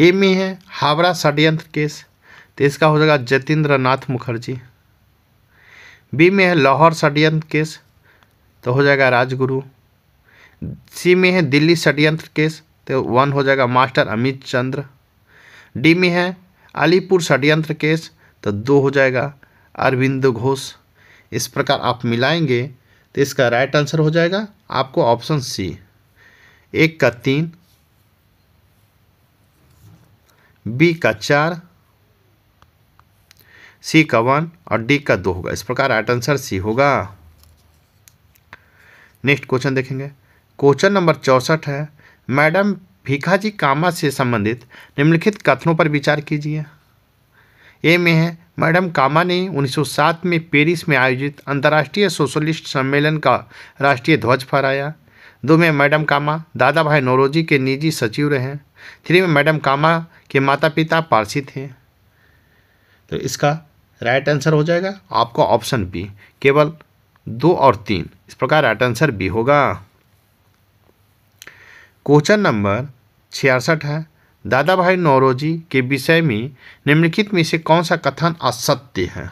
ए में है हावड़ा षडयंत्र केस तो इसका हो जाएगा जतेंद्र नाथ मुखर्जी बी में है लाहौर षडयंत्र केस तो हो जाएगा राजगुरु सी में है दिल्ली षडयंत्र केस तो वन हो जाएगा मास्टर अमित चंद्र डी में है अलीपुर षडयंत्र केस तो दो हो जाएगा अरविंद घोष इस प्रकार आप मिलाएंगे तो इसका राइट आंसर हो जाएगा आपको ऑप्शन सी एक का तीन बी का चार सी का वन और डी का दो होगा इस प्रकार राइट आंसर सी होगा नेक्स्ट क्वेश्चन देखेंगे क्वेश्चन नंबर चौंसठ है मैडम भीखाजी कामा से संबंधित निम्नलिखित कथनों पर विचार कीजिए ए में है मैडम कामा ने 1907 में पेरिस में आयोजित अंतर्राष्ट्रीय सोशलिस्ट सम्मेलन का राष्ट्रीय ध्वज फहराया दो में मैडम कामा दादा भाई नौरोजी के निजी सचिव रहे थ्री में मैडम कामा के माता पिता पारसी थे तो इसका राइट आंसर हो जाएगा आपका ऑप्शन बी केवल दो और तीन इस प्रकार राइट आंसर बी होगा क्वेश्चन नंबर छियासठ है दादा भाई नौरोजी के विषय में निम्नलिखित में से कौन सा कथन असत्य है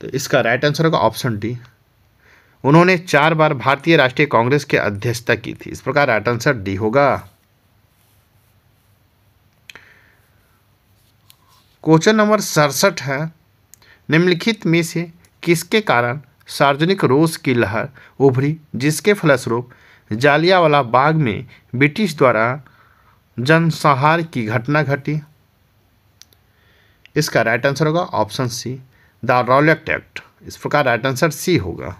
तो इसका राइट आंसर होगा ऑप्शन डी उन्होंने चार बार भारतीय राष्ट्रीय कांग्रेस की अध्यक्षता की थी इस प्रकार राइट आंसर डी होगा क्वेश्चन नंबर सड़सठ है निम्नलिखित में से किसके कारण सार्वजनिक रोष की लहर उभरी जिसके फलस्वरूप जालियावाला बाग में ब्रिटिश द्वारा जनसंहार की घटना घटी इसका राइट आंसर होगा option C the Rowlatt Act इस प्रकार राइट आंसर सी होगा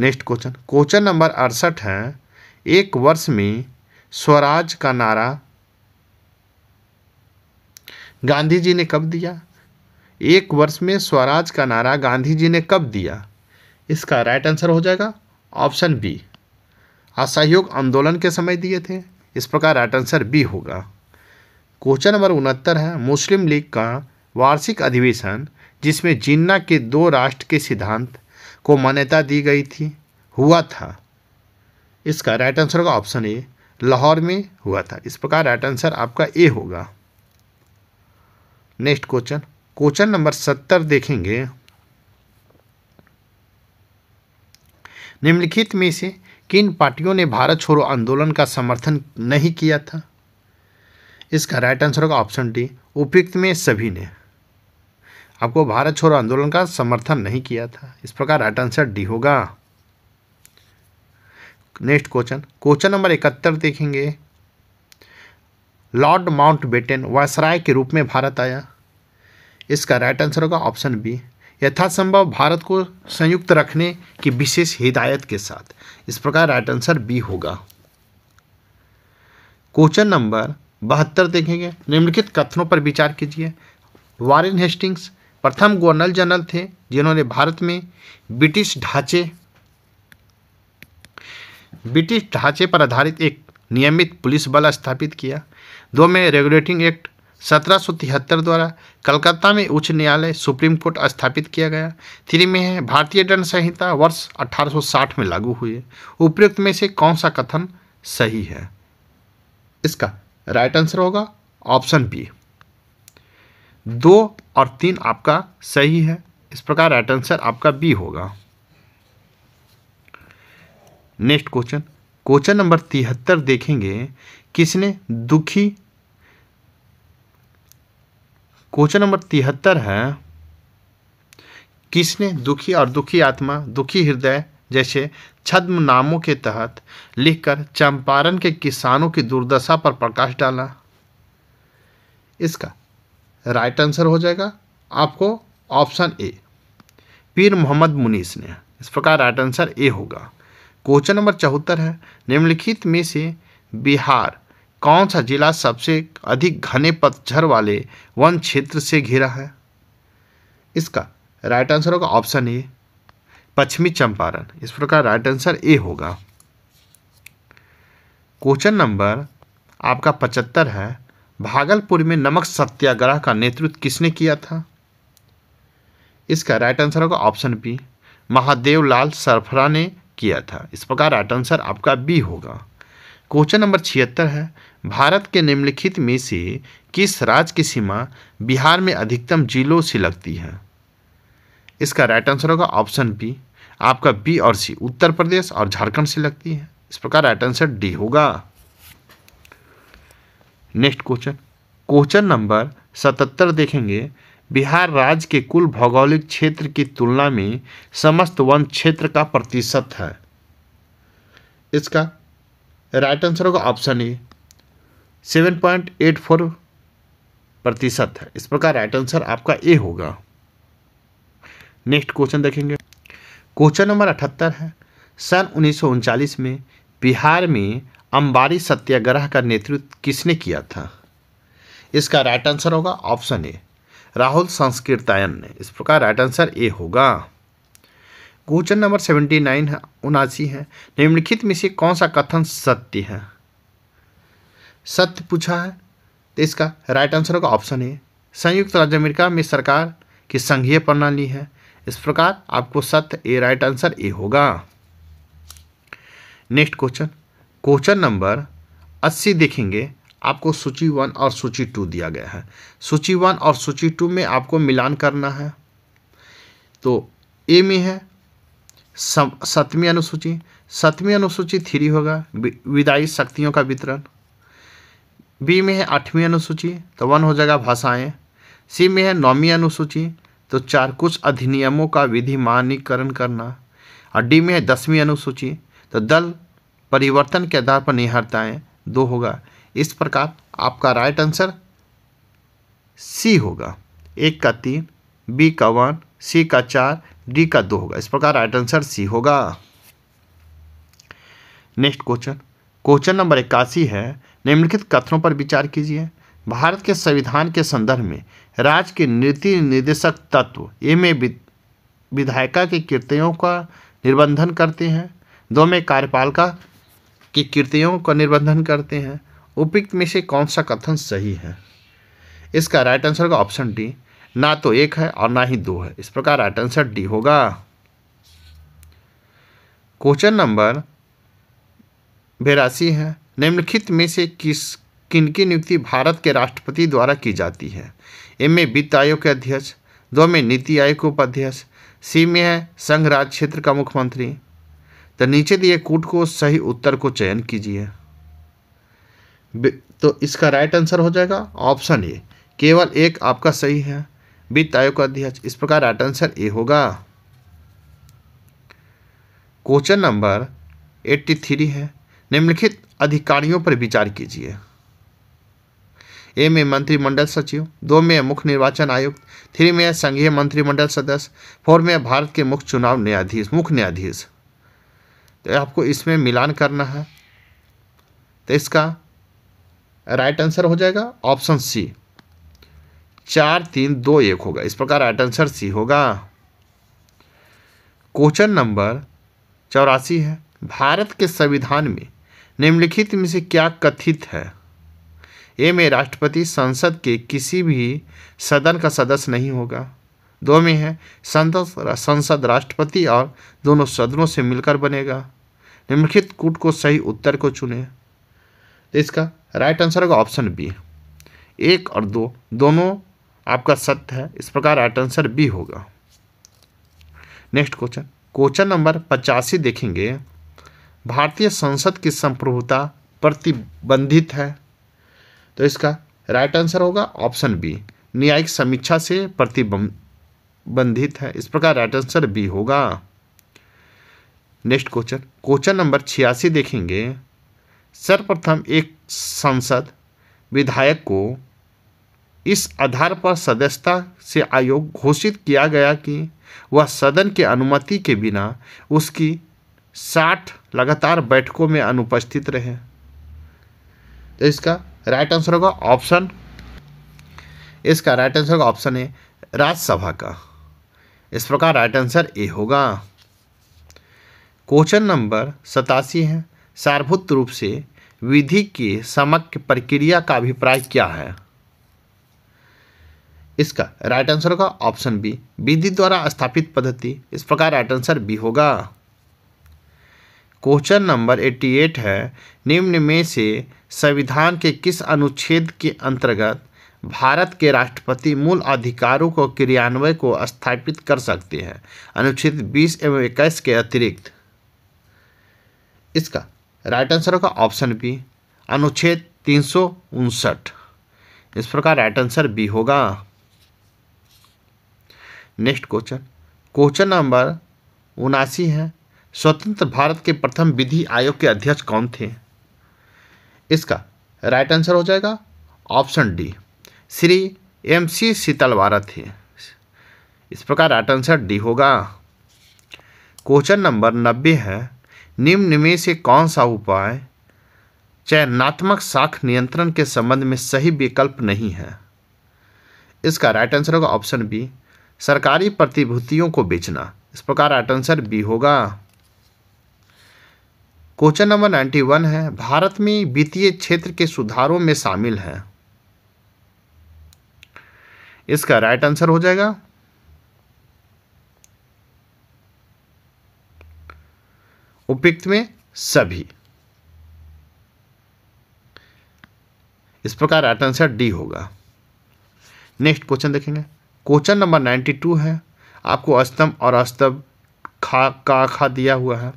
नेक्स्ट क्वेश्चन क्वेश्चन नंबर अड़सठ है एक वर्ष में स्वराज का नारा गांधी जी ने कब दिया एक वर्ष में स्वराज का नारा गांधी जी ने कब दिया इसका राइट आंसर हो जाएगा ऑप्शन बी असहयोग आंदोलन के समय दिए थे इस प्रकार राइट आंसर बी होगा क्वेश्चन नंबर उनहत्तर है मुस्लिम लीग का वार्षिक अधिवेशन जिसमें जिन्ना के दो राष्ट्र के सिद्धांत को मान्यता दी गई थी हुआ था इसका राइट आंसर होगा ऑप्शन ए लाहौर में हुआ था इस प्रकार राइट आंसर आपका ए होगा नेक्स्ट क्वेश्चन क्वेश्चन नंबर सत्तर देखेंगे निम्नलिखित में से किन पार्टियों ने भारत छोड़ो आंदोलन का समर्थन नहीं किया था इसका राइट आंसर होगा ऑप्शन डी उपयुक्त में सभी ने आपको भारत छोड़ो आंदोलन का समर्थन नहीं किया था इस प्रकार राइट आंसर डी होगा नेक्स्ट क्वेश्चन क्वेश्चन नंबर इकहत्तर देखेंगे लॉर्ड माउंट बेटेन वायसराय के रूप में भारत आया इसका राइट आंसर होगा ऑप्शन बी यथासंभव भारत को संयुक्त रखने की विशेष हिदायत के साथ इस प्रकार राइट आंसर बी होगा क्वेश्चन नंबर बहत्तर देखेंगे निम्नलिखित कथनों पर विचार कीजिए वारेन हेस्टिंग्स प्रथम गवर्नर जनरल थे जिन्होंने भारत में ब्रिटिश ढांचे ब्रिटिश ढांचे पर आधारित एक नियमित पुलिस बल स्थापित किया दो में रेगुलेटिंग एक्ट सत्रह द्वारा कलकत्ता में उच्च न्यायालय सुप्रीम कोर्ट स्थापित किया गया थ्री में है भारतीय दंड संहिता वर्ष 1860 में लागू हुई उपयुक्त में से कौन सा कथन सही है इसका राइट आंसर होगा ऑप्शन बी दो और तीन आपका सही है इस प्रकार राइट आंसर आपका बी होगा नेक्स्ट क्वेश्चन क्वेश्चन नंबर तिहत्तर देखेंगे किसने दुखी क्वेश्चन नंबर तिहत्तर है किसने दुखी और दुखी आत्मा दुखी हृदय जैसे छद्म नामों के तहत लिखकर चंपारण के किसानों की दुर्दशा पर प्रकाश डाला इसका राइट आंसर हो जाएगा आपको ऑप्शन ए पीर मोहम्मद मुनीस ने इस प्रकार राइट आंसर ए होगा क्वेश्चन नंबर चौहत्तर है निम्नलिखित में से बिहार कौन सा जिला सबसे अधिक घने पतझर वाले वन क्षेत्र से घिरा है इसका राइट आंसर होगा ऑप्शन ए पश्चिमी चंपारण इस प्रकार राइट आंसर ए होगा क्वेश्चन नंबर आपका पचहत्तर है भागलपुर में नमक सत्याग्रह का नेतृत्व किसने किया था इसका राइट आंसर होगा ऑप्शन बी महादेव लाल सरफरा ने किया था इस प्रकार राइट आंसर आपका बी होगा क्वेश्चन नंबर छिहत्तर है भारत के निम्नलिखित में से किस राज्य की सीमा बिहार में अधिकतम जिलों से लगती है इसका राइट आंसर होगा ऑप्शन बी आपका बी और सी उत्तर प्रदेश और झारखंड से लगती है इस प्रकार राइट आंसर डी होगा नेक्स्ट क्वेश्चन क्वेश्चन नंबर सतहत्तर देखेंगे बिहार राज्य के कुल भौगोलिक क्षेत्र की तुलना में समस्त वन क्षेत्र का प्रतिशत है इसका राइट आंसर होगा option A seven point eight four प्रतिशत है इस प्रकार राइट आंसर आपका ए होगा नेक्स्ट क्वेश्चन देखेंगे क्वेश्चन नंबर अठहत्तर है सन उन्नीस में बिहार में अंबारी सत्याग्रह का नेतृत्व किसने किया था इसका राइट आंसर होगा ऑप्शन ए राहुल संस्कृतायन ने इस प्रकार राइट आंसर ए होगा क्वेश्चन नंबर सेवेंटी नाइन है उनासी है निम्नलिखित में से कौन सा कथन सत्य है सत्य पूछा है तो इसका राइट आंसर होगा ऑप्शन ए संयुक्त राज्य अमेरिका में सरकार की संघीय प्रणाली है इस प्रकार आपको सत्य ए राइट आंसर ए होगा नेक्स्ट क्वेश्चन क्वेश्चन नंबर अस्सी देखेंगे आपको सूची वन और सूची टू दिया गया है सूची वन और सूची टू में आपको मिलान करना है तो ए में है सतवीं अनुसूची सतवीं अनुसूची थ्री होगा विदाई शक्तियों का वितरण बी में है आठवीं अनुसूची तो वन हो जाएगा भाषाएं सी में है नौवीं अनुसूची तो चार कुछ अधिनियमों का विधि मानकीकरण करना और डी में है दसवीं अनुसूची तो दल परिवर्तन के आधार पर निहारताएँ दो होगा इस प्रकार आपका राइट आंसर सी होगा एक का तीन बी का वन सी का चार डी का दो होगा इस प्रकार राइट आंसर सी होगा नेक्स्ट क्वेश्चन क्वेश्चन नंबर इक्यासी है निम्नलिखित कथनों पर विचार कीजिए भारत के संविधान के संदर्भ में राज्य के नीति निर्देशक तत्व ए में विधायिका की कृत्यों का निर्बंधन करते हैं दो में कार्यपालिका की कृतियों का निर्बंधन करते हैं उपयुक्त में से कौन सा कथन सही है इसका राइट आंसर का ऑप्शन डी ना तो एक है और ना ही दो है इस प्रकार राइट आंसर डी होगा क्वेश्चन नंबर बेरासी है निम्नलिखित में से किस किनकी नियुक्ति भारत के राष्ट्रपति द्वारा की जाती है ए में वित्त आयोग के अध्यक्ष दो में नीति आयोग के उपाध्यक्ष सी में है संघ राज्य क्षेत्र का मुख्यमंत्री तो नीचे दिए कूट को सही उत्तर को चयन कीजिए तो इसका राइट आंसर हो जाएगा ऑप्शन ए केवल एक आपका सही है वित्त आयोग का अध्यक्ष इस प्रकार राइट आंसर ए होगा क्वेश्चन नंबर एट्टी थ्री है निम्नलिखित अधिकारियों पर विचार कीजिए ए में मंत्रिमंडल सचिव दो में मुख्य निर्वाचन आयुक्त थ्री में संघीय मंत्रिमंडल सदस्य फोर में भारत के मुख्य चुनाव न्यायाधीश मुख्य न्यायाधीश तो आपको इसमें मिलान करना है तो इसका राइट आंसर हो जाएगा ऑप्शन सी चार तीन दो एक होगा इस प्रकार राइट आंसर सी होगा क्वेश्चन नंबर चौरासी है भारत के संविधान में निम्नलिखित में से क्या कथित है ए में राष्ट्रपति संसद के किसी भी सदन का सदस्य नहीं होगा दो में है संसद संसद राष्ट्रपति और दोनों सदनों से मिलकर बनेगा निम्नलिखित कूट को सही उत्तर को चुने तो इसका राइट आंसर होगा ऑप्शन बी एक और दो दोनों आपका सत्य है इस प्रकार राइट आंसर बी होगा नेक्स्ट क्वेश्चन क्वेश्चन नंबर पचासी देखेंगे भारतीय संसद की संप्रभुता प्रतिबंधित है तो इसका राइट आंसर होगा ऑप्शन बी न्यायिक समीक्षा से प्रतिबंधित है इस प्रकार राइट आंसर बी होगा नेक्स्ट क्वेश्चन क्वेश्चन नंबर छियासी देखेंगे सर्वप्रथम एक संसद विधायक को इस आधार पर सदस्यता से आयोग घोषित किया गया कि वह सदन के अनुमति के बिना उसकी साठ लगातार बैठकों में अनुपस्थित रहे तो इसका राइट आंसर होगा ऑप्शन इसका राइट आंसर होगा ऑप्शन ए राज्यसभा का इस प्रकार राइट आंसर ए होगा क्वेश्चन नंबर सतासी है सार्वभूत रूप से विधि के समक्ष प्रक्रिया का अभिप्राय क्या है इसका राइट आंसर होगा ऑप्शन बी विधि द्वारा स्थापित पद्धति इस प्रकार राइट आंसर बी होगा क्वेश्चन नंबर 88 है निम्न में से संविधान के किस अनुच्छेद के अंतर्गत भारत के राष्ट्रपति मूल अधिकारों को क्रियान्वय को स्थापित कर सकते हैं अनुच्छेद 20 एवं इक्कीस के अतिरिक्त इसका राइट आंसर होगा ऑप्शन बी अनुच्छेद तीन इस प्रकार राइट आंसर बी होगा नेक्स्ट क्वेश्चन क्वेश्चन नंबर उनासी है स्वतंत्र भारत के प्रथम विधि आयोग के अध्यक्ष कौन थे इसका राइट आंसर हो जाएगा option D Shri M C सीतलवारा थे इस प्रकार राइट आंसर डी होगा क्वेश्चन नंबर नब्बे है निम्न में से कौन सा उपाय चयनात्मक साख नियंत्रण के संबंध में सही विकल्प नहीं है इसका राइट आंसर होगा ऑप्शन बी सरकारी प्रतिभूतियों को बेचना इस प्रकार राइट आंसर बी होगा क्वेश्चन नंबर नाइन्टी वन है भारत में वित्तीय क्षेत्र के सुधारों में शामिल है इसका राइट आंसर हो जाएगा उपयुक्त में सभी इस प्रकार राइट आंसर डी होगा नेक्स्ट क्वेश्चन देखेंगे क्वेश्चन नंबर नाइन्टी टू है आपको अस्तम और अस्तम खा का खा दिया हुआ है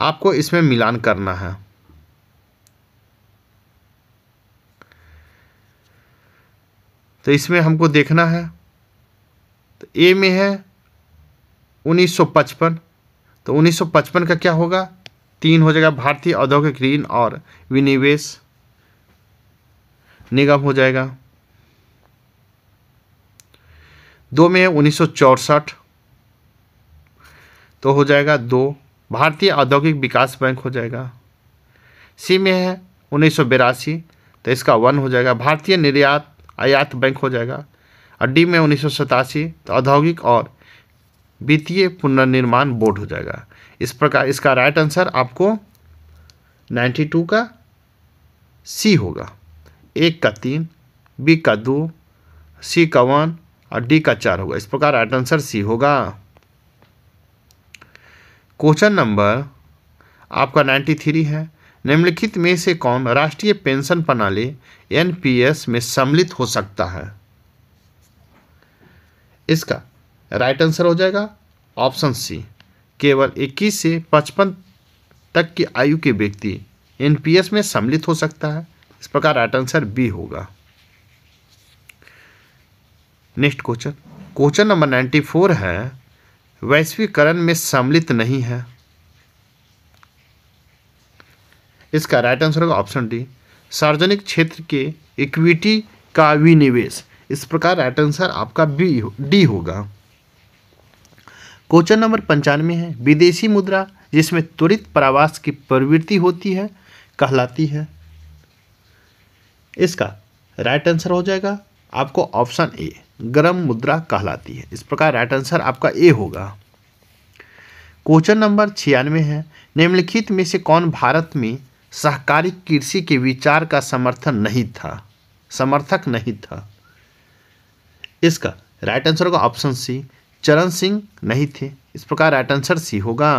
आपको इसमें मिलान करना है तो इसमें हमको देखना है तो ए में है 1955 तो 1955 का क्या होगा तीन हो जाएगा भारतीय औद्योगिक ऋण और विनिवेश निगम हो जाएगा दो में है उन्नीस तो हो जाएगा दो भारतीय औद्योगिक विकास बैंक हो जाएगा सी में है उन्नीस तो इसका वन हो जाएगा भारतीय निर्यात आयात बैंक हो जाएगा और डी में उन्नीस तो औद्योगिक और वित्तीय पुनर्निर्माण बोर्ड हो जाएगा इस प्रकार इसका राइट आंसर आपको 92 का सी होगा एक का तीन बी का दो सी का वन और डी का चार होगा इस प्रकार राइट आंसर सी होगा क्वेश्चन नंबर आपका नाइन्टी थ्री है निम्नलिखित में से कौन राष्ट्रीय पेंशन प्रणाली एनपीएस में सम्मिलित हो सकता है इसका राइट आंसर हो जाएगा ऑप्शन सी केवल 21 से 55 तक की आयु के व्यक्ति एनपीएस में सम्मिलित हो सकता है इस प्रकार राइट आंसर बी होगा नेक्स्ट क्वेश्चन क्वेश्चन नंबर 94 है वैश्वीकरण में सम्मिलित नहीं है इसका राइट आंसर होगा ऑप्शन डी सार्वजनिक क्षेत्र के इक्विटी का विनिवेश इस प्रकार राइट आंसर आपका बी डी होगा क्वेश्चन नंबर पंचानवे है विदेशी मुद्रा जिसमें त्वरित परावास की प्रवृत्ति होती है कहलाती है इसका राइट आंसर हो जाएगा आपको ऑप्शन ए गर्म मुद्रा कहलाती है इस प्रकार राइट आंसर आपका ए होगा क्वेश्चन नंबर छियानवे है निम्नलिखित में से कौन भारत में सहकारी कृषि के विचार का समर्थन नहीं था समर्थक नहीं था इसका राइट आंसर होगा ऑप्शन सी चरण सिंह नहीं थे इस प्रकार राइट आंसर सी होगा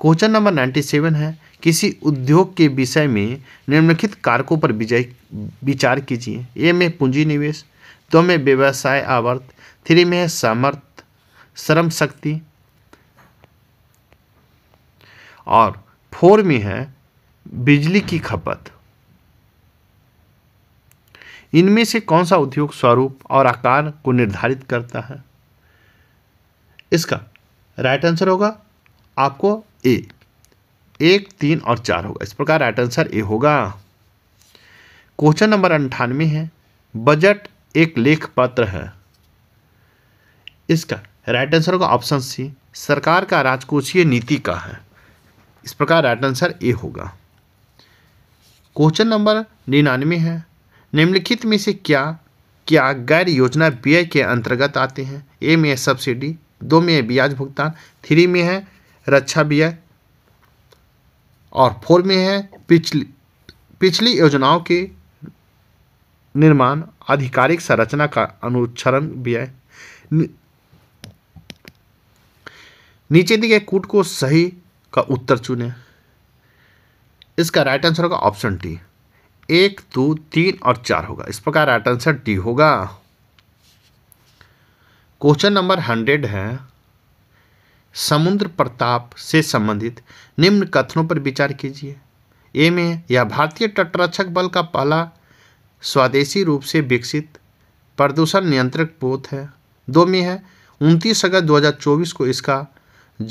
क्वेश्चन नंबर नाइन्टी सेवन है किसी उद्योग के विषय में निम्नलिखित कारकों पर विजय विचार कीजिए ए में पूंजी निवेश दो में व्यवसाय आवर्त थ्री में है सामर्थ श्रम शक्ति और फोर में है बिजली की खपत इनमें से कौन सा उद्योग स्वरूप और आकार को निर्धारित करता है इसका राइट आंसर होगा आपको ए एक तीन और चार होगा इस प्रकार राइट आंसर ए होगा क्वेश्चन नंबर अंठानवे है बजट एक लेख पत्र है इसका राइट आंसर होगा ऑप्शन सी सरकार का राजकोषीय नीति का है इस प्रकार राइट आंसर ए होगा क्वेश्चन नंबर निन्यानवे है निम्नलिखित में से क्या क्या गैर योजना व्यय के अंतर्गत आते हैं ए में है सब्सिडी दो में है ब्याज भुगतान थ्री में है रक्षा व्यय और फोर में है पिछली पिछली योजनाओं के निर्माण आधिकारिक संरचना का अनुच्छरण भी है नीचे दिए गए कूट को सही का उत्तर चुने इसका राइट आंसर होगा ऑप्शन डी एक दो तीन और चार होगा इस प्रकार राइट आंसर डी होगा क्वेश्चन नंबर हंड्रेड है समुद्र प्रताप से संबंधित निम्न कथनों पर विचार कीजिए ए में यह भारतीय तटरक्षक बल का पहला स्वदेशी रूप से विकसित प्रदूषण नियंत्रक बोध है दो में है उनतीस अगस्त 2024 को इसका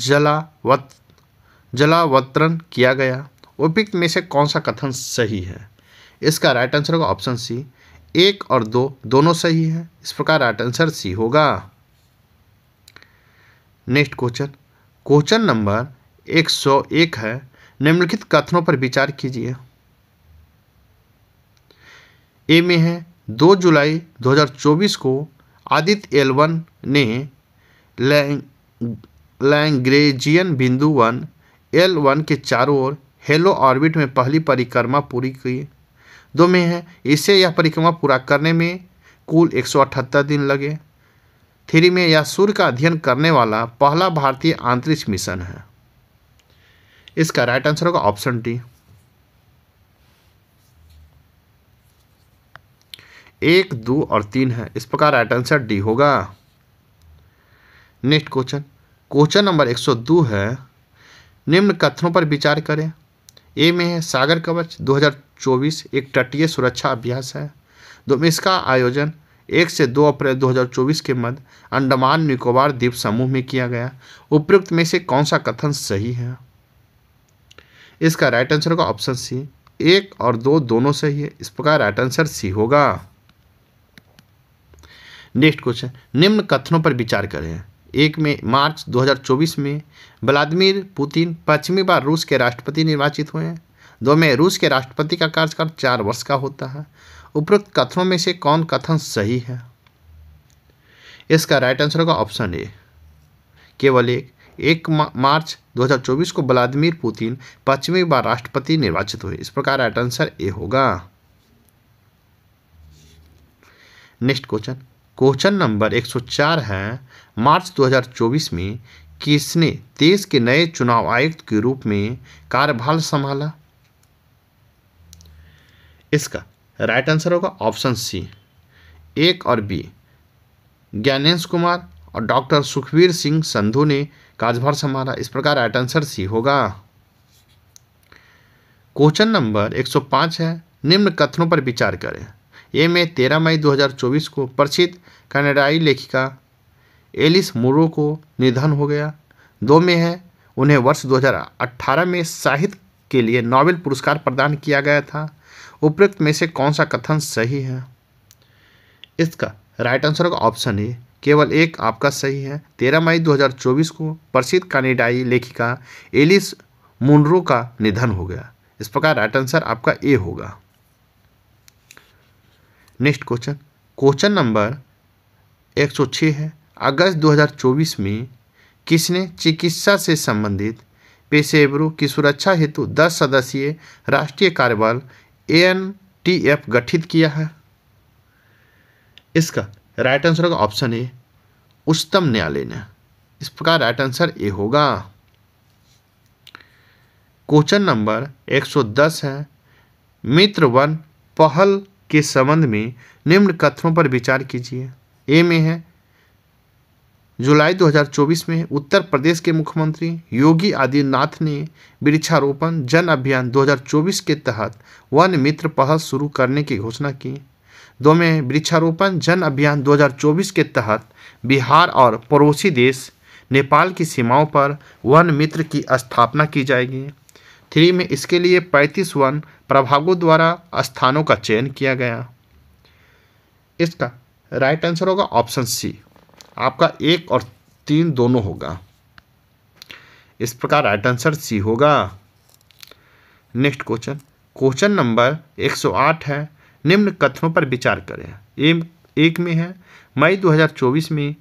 जलावत जलावतरण किया गया उपयुक्त में से कौन सा कथन सही है इसका राइट आंसर होगा ऑप्शन सी एक और दो दोनों सही है इस प्रकार राइट आंसर सी होगा नेक्स्ट क्वेश्चन क्वेश्चन नंबर 101 है निम्नलिखित कथनों पर विचार कीजिए ए में है दो जुलाई 2024 को आदित्य एलवन ने लैंग्रेजियन बिंदु वन एल वन के चारों ओर हेलो ऑर्बिट में पहली परिक्रमा पूरी की दो में है इसे यह परिक्रमा पूरा करने में कुल 178 दिन लगे थ्री में यह सूर्य का अध्ययन करने वाला पहला भारतीय अंतरिक्ष मिशन है इसका राइट आंसर होगा ऑप्शन डी एक दो और तीन है इस प्रकार राइट आंसर डी होगा नेक्स्ट क्वेश्चन क्वेश्चन नंबर 102 है निम्न कथनों पर विचार करें ए में है सागर कवच 2024 एक तटीय सुरक्षा अभ्यास है दो में इसका आयोजन एक से दो अप्रैल 2024 के मध्य अंडमान निकोबार द्वीप समूह में किया गया उपयुक्त में से कौन सा कथन सही है इसका राइट आंसर होगा ऑप्शन सी एक और दो दोनों सही है इस प्रकार राइट आंसर सी होगा नेक्स्ट क्वेश्चन निम्न कथनों पर विचार करें एक में मार्च 2024 में व्लादिमिर पुतिन पश्चिमी बार रूस के राष्ट्रपति निर्वाचित हुए हैं दो में रूस के राष्ट्रपति का कार्यकाल चार वर्ष का होता है उपरोक्त कथनों में से कौन कथन सही है इसका राइट आंसर होगा ऑप्शन ए केवल एक एक मार्च 2024 को व्लादिमिर पुतिन पश्चिमी बार राष्ट्रपति निर्वाचित हुए इस प्रकार राइट आंसर ए होगा नेक्स्ट क्वेश्चन क्वेश्चन नंबर 104 है मार्च 2024 में किसने देश के नए चुनाव आयुक्त के रूप में कार्यभार संभाला इसका राइट आंसर होगा ऑप्शन सी एक और बी ज्ञानेश कुमार और डॉक्टर सुखवीर सिंह संधू ने कार्यभार संभाला इस प्रकार राइट आंसर सी होगा क्वेश्चन नंबर 105 है निम्न कथनों पर विचार करें ए में 13 मई 2024 को प्रसिद्ध कनाडाई लेखिका एलिस मुरो को निधन हो गया दो में है उन्हें वर्ष 2018 में साहित्य के लिए नोबेल पुरस्कार प्रदान किया गया था उपरोक्त में से कौन सा कथन सही है इसका राइट आंसर होगा ऑप्शन ए केवल एक आपका सही है तेरह मई 2024 को प्रसिद्ध कनेडाई लेखिका एलिस मुनरो का निधन हो गया इस प्रकार राइट आंसर आपका ए होगा नेक्स्ट क्वेश्चन क्वेश्चन नंबर 106 है अगस्त 2024 में किसने चिकित्सा से संबंधित पेशेवरों की सुरक्षा हेतु 10 सदस्यीय राष्ट्रीय कार्यबल ए गठित किया है इसका राइट आंसर होगा ऑप्शन ए उच्चतम न्यायालय ने इस प्रकार राइट आंसर ए होगा क्वेश्चन नंबर 110 है मित्र वन पहल के संबंध में निम्न कथनों पर विचार कीजिए ए में है जुलाई 2024 में उत्तर प्रदेश के मुख्यमंत्री योगी आदित्यनाथ ने वृक्षारोपण जन अभियान 2024 के तहत वन मित्र पहल शुरू करने की घोषणा की दो में वृक्षारोपण जन अभियान 2024 के तहत बिहार और पड़ोसी देश नेपाल की सीमाओं पर वन मित्र की स्थापना की जाएगी थ्री में इसके लिए 35 वन प्रभागों द्वारा स्थानों का चयन किया गया इसका राइट आंसर होगा ऑप्शन सी आपका एक और तीन दोनों होगा इस प्रकार राइट आंसर सी होगा नेक्स्ट क्वेश्चन क्वेश्चन नंबर 108 है निम्न कथनों पर विचार करें एम एक में है मई 2024 में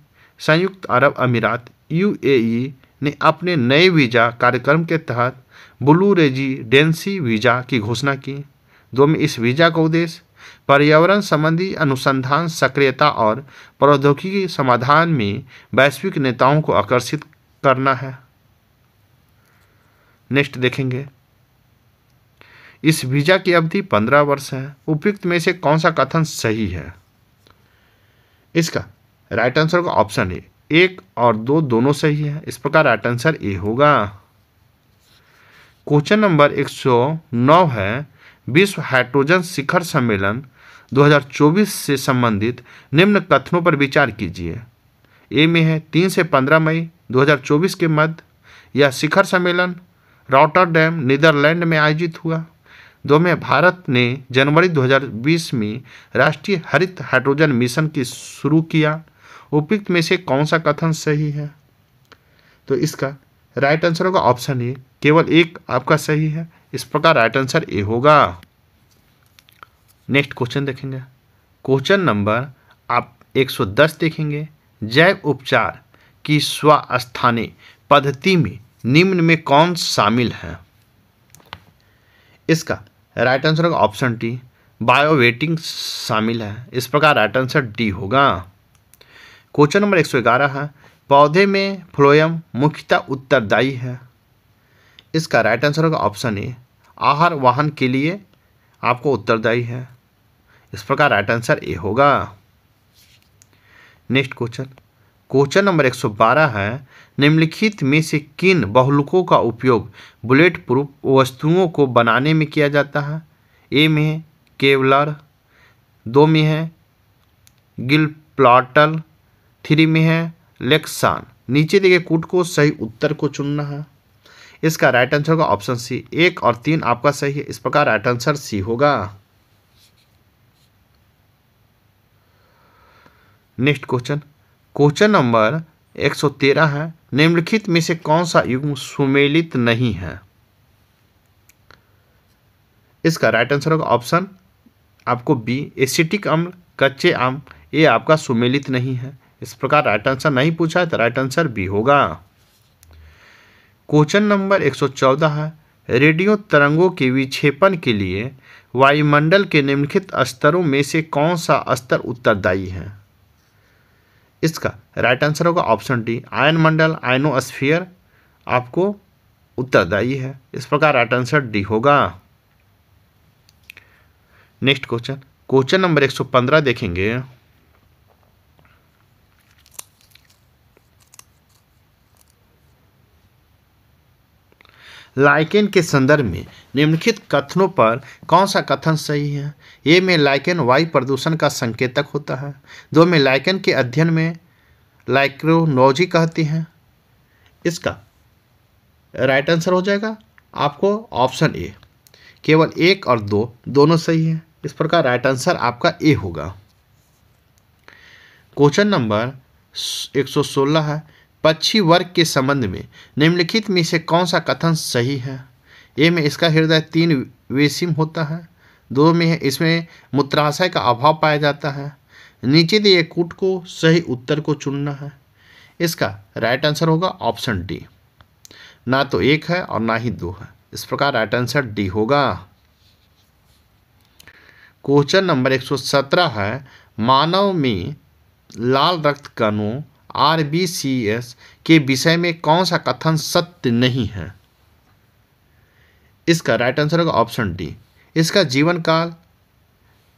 संयुक्त अरब अमीरात यूएई ने अपने नए वीज़ा कार्यक्रम के तहत ब्लू रेजी डेंसी वीज़ा की घोषणा की दो में इस वीज़ा का उद्देश्य पर्यावरण संबंधी अनुसंधान सक्रियता और प्रौद्योगिकी समाधान में वैश्विक नेताओं को आकर्षित करना है नेक्स्ट देखेंगे इस वीज़ा की अवधि पंद्रह वर्ष है उपयुक्त में से कौन सा कथन सही है इसका राइट आंसर का ऑप्शन ए एक और दो दोनों सही है इस प्रकार राइट आंसर ए होगा क्वेश्चन नंबर 109 है विश्व हाइड्रोजन शिखर सम्मेलन 2024 से संबंधित निम्न कथनों पर विचार कीजिए ए में है तीन से पंद्रह मई 2024 के मध्य यह शिखर सम्मेलन रॉटरडैम नीदरलैंड में आयोजित हुआ दो में भारत ने जनवरी 2020 में राष्ट्रीय हरित हाइड्रोजन मिशन की शुरू किया उपयुक्त में से कौन सा कथन सही है तो इसका राइट आंसर होगा ऑप्शन ए केवल एक आपका सही है इस प्रकार राइट आंसर ए होगा नेक्स्ट क्वेश्चन देखेंगे क्वेश्चन नंबर आप 110 देखेंगे जैव उपचार की स्वास्थानी पद्धति में निम्न में कौन शामिल है इसका राइट आंसर होगा ऑप्शन टी बायोवेटिंग शामिल है इस प्रकार राइट आंसर डी होगा क्वेश्चन नंबर 111 है पौधे में फ्लोयम मुख्यतः उत्तरदायी है इसका राइट आंसर होगा ऑप्शन ए आहार वाहन के लिए आपको उत्तरदायी है इस प्रकार राइट आंसर ए होगा नेक्स्ट क्वेश्चन क्वेश्चन नंबर 112 है निम्नलिखित में से किन बहुलकों का उपयोग बुलेट प्रूफ वस्तुओं को बनाने में किया जाता है ए में है केवलर दो में है गिल प्लाटल थ्री में है लेक्सान नीचे देखे कूट को सही उत्तर को चुनना है इसका राइट आंसर होगा ऑप्शन सी एक और तीन आपका सही है इस प्रकार राइट आंसर सी होगा नेक्स्ट क्वेश्चन क्वेश्चन नंबर 113 है निम्नलिखित में से कौन सा युग्म सुमेलित नहीं है इसका राइट आंसर होगा ऑप्शन आपको बी एसिटिक अम्ल कच्चे आम ये आपका सुमेलित नहीं है इस प्रकार राइट आंसर नहीं पूछा है तो राइट आंसर बी होगा क्वेश्चन नंबर 114 है रेडियो तरंगों के विक्षेपण के लिए वायुमंडल के निम्नलिखित स्तरों में से कौन सा स्तर उत्तरदायी है इसका राइट आंसर होगा ऑप्शन डी आयन मंडल स्फियर आपको उत्तरदायी है इस प्रकार राइट आंसर डी होगा नेक्स्ट क्वेश्चन क्वेश्चन नंबर 115 देखेंगे लाइकेन के संदर्भ में निम्नलिखित कथनों पर कौन सा कथन सही है ए में लाइकेन वायु प्रदूषण का संकेतक होता है दो में लाइकेन के अध्ययन में लाइक्रोनोजी कहती हैं इसका राइट आंसर हो जाएगा आपको ऑप्शन ए केवल एक और दो दोनों सही हैं इस प्रकार राइट आंसर आपका ए होगा क्वेश्चन नंबर 116 है पक्षी वर्ग के संबंध में निम्नलिखित में से कौन सा कथन सही है ए में इसका हृदय तीन वेसिम होता है दो में है इसमें मूत्राशय का अभाव पाया जाता है नीचे दिए कूट को सही उत्तर को चुनना है इसका राइट आंसर होगा ऑप्शन डी ना तो एक है और ना ही दो है इस प्रकार राइट आंसर डी होगा क्वेश्चन नंबर 117 है मानव में लाल रक्त कणों आर बी सी एस के विषय में कौन सा कथन सत्य नहीं है इसका राइट आंसर होगा ऑप्शन डी इसका जीवन काल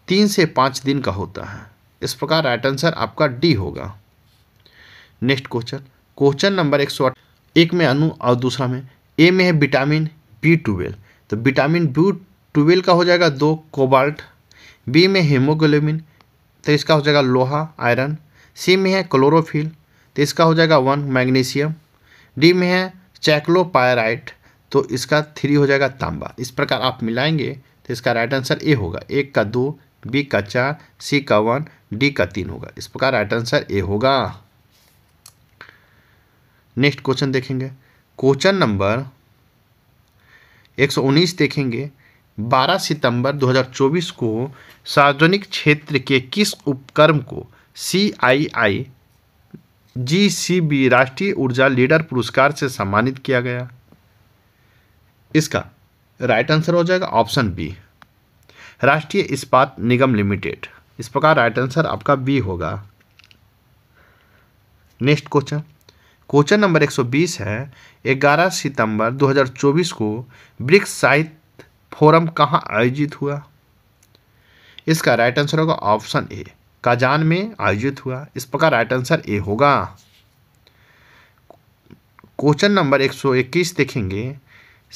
तीन से पाँच दिन का होता है इस प्रकार राइट आंसर आपका डी होगा नेक्स्ट क्वेश्चन क्वेश्चन नंबर एक सौ एक में अनु और दूसरा में ए में है विटामिन बी ट्वेल्व तो विटामिन बी ट्वेल्व का हो जाएगा दो कोबाल्ट बी में हेमोग्लोबिन तो इसका हो जाएगा लोहा आयरन सी में है क्लोरोफिल तो इसका हो जाएगा वन मैग्नीशियम डी में है चैक्लोपायराइट तो इसका थ्री हो जाएगा तांबा इस प्रकार आप मिलाएंगे तो इसका राइट आंसर ए होगा एक का दो बी का चार सी का वन डी का तीन होगा इस प्रकार राइट आंसर ए होगा नेक्स्ट क्वेश्चन देखेंगे क्वेश्चन नंबर 119 देखेंगे 12 सितंबर 2024 को सार्वजनिक क्षेत्र के किस उपक्रम को सी आई आई जीसीबी राष्ट्रीय ऊर्जा लीडर पुरस्कार से सम्मानित किया गया इसका राइट आंसर हो जाएगा ऑप्शन बी राष्ट्रीय इस्पात निगम लिमिटेड इस प्रकार राइट आंसर आपका बी होगा नेक्स्ट क्वेश्चन क्वेश्चन नंबर 120 है 11 सितंबर 2024 को ब्रिक्स साहित्य फोरम कहाँ आयोजित हुआ इसका राइट आंसर होगा ऑप्शन ए काजान में आयोजित हुआ इस प्रकार राइट आंसर ए होगा क्वेश्चन नंबर 121 देखेंगे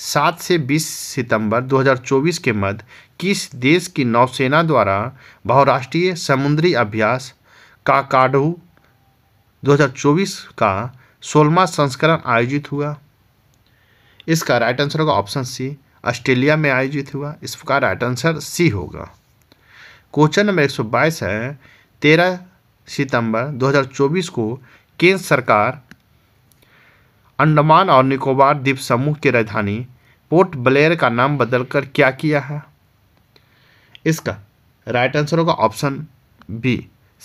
सात से 20 सितंबर 2024 के मध्य किस देश की नौसेना द्वारा बहुराष्ट्रीय समुद्री अभ्यास काकाडू 2024 का सोलवा संस्करण आयोजित हुआ इसका राइट आंसर होगा ऑप्शन सी ऑस्ट्रेलिया में आयोजित हुआ इसका राइट आंसर सी होगा क्वेश्चन नंबर 122 है तेरह सितंबर 2024 को केंद्र सरकार अंडमान और निकोबार द्वीप समूह की राजधानी पोर्ट ब्लेयर का नाम बदलकर क्या किया है इसका राइट आंसर होगा ऑप्शन बी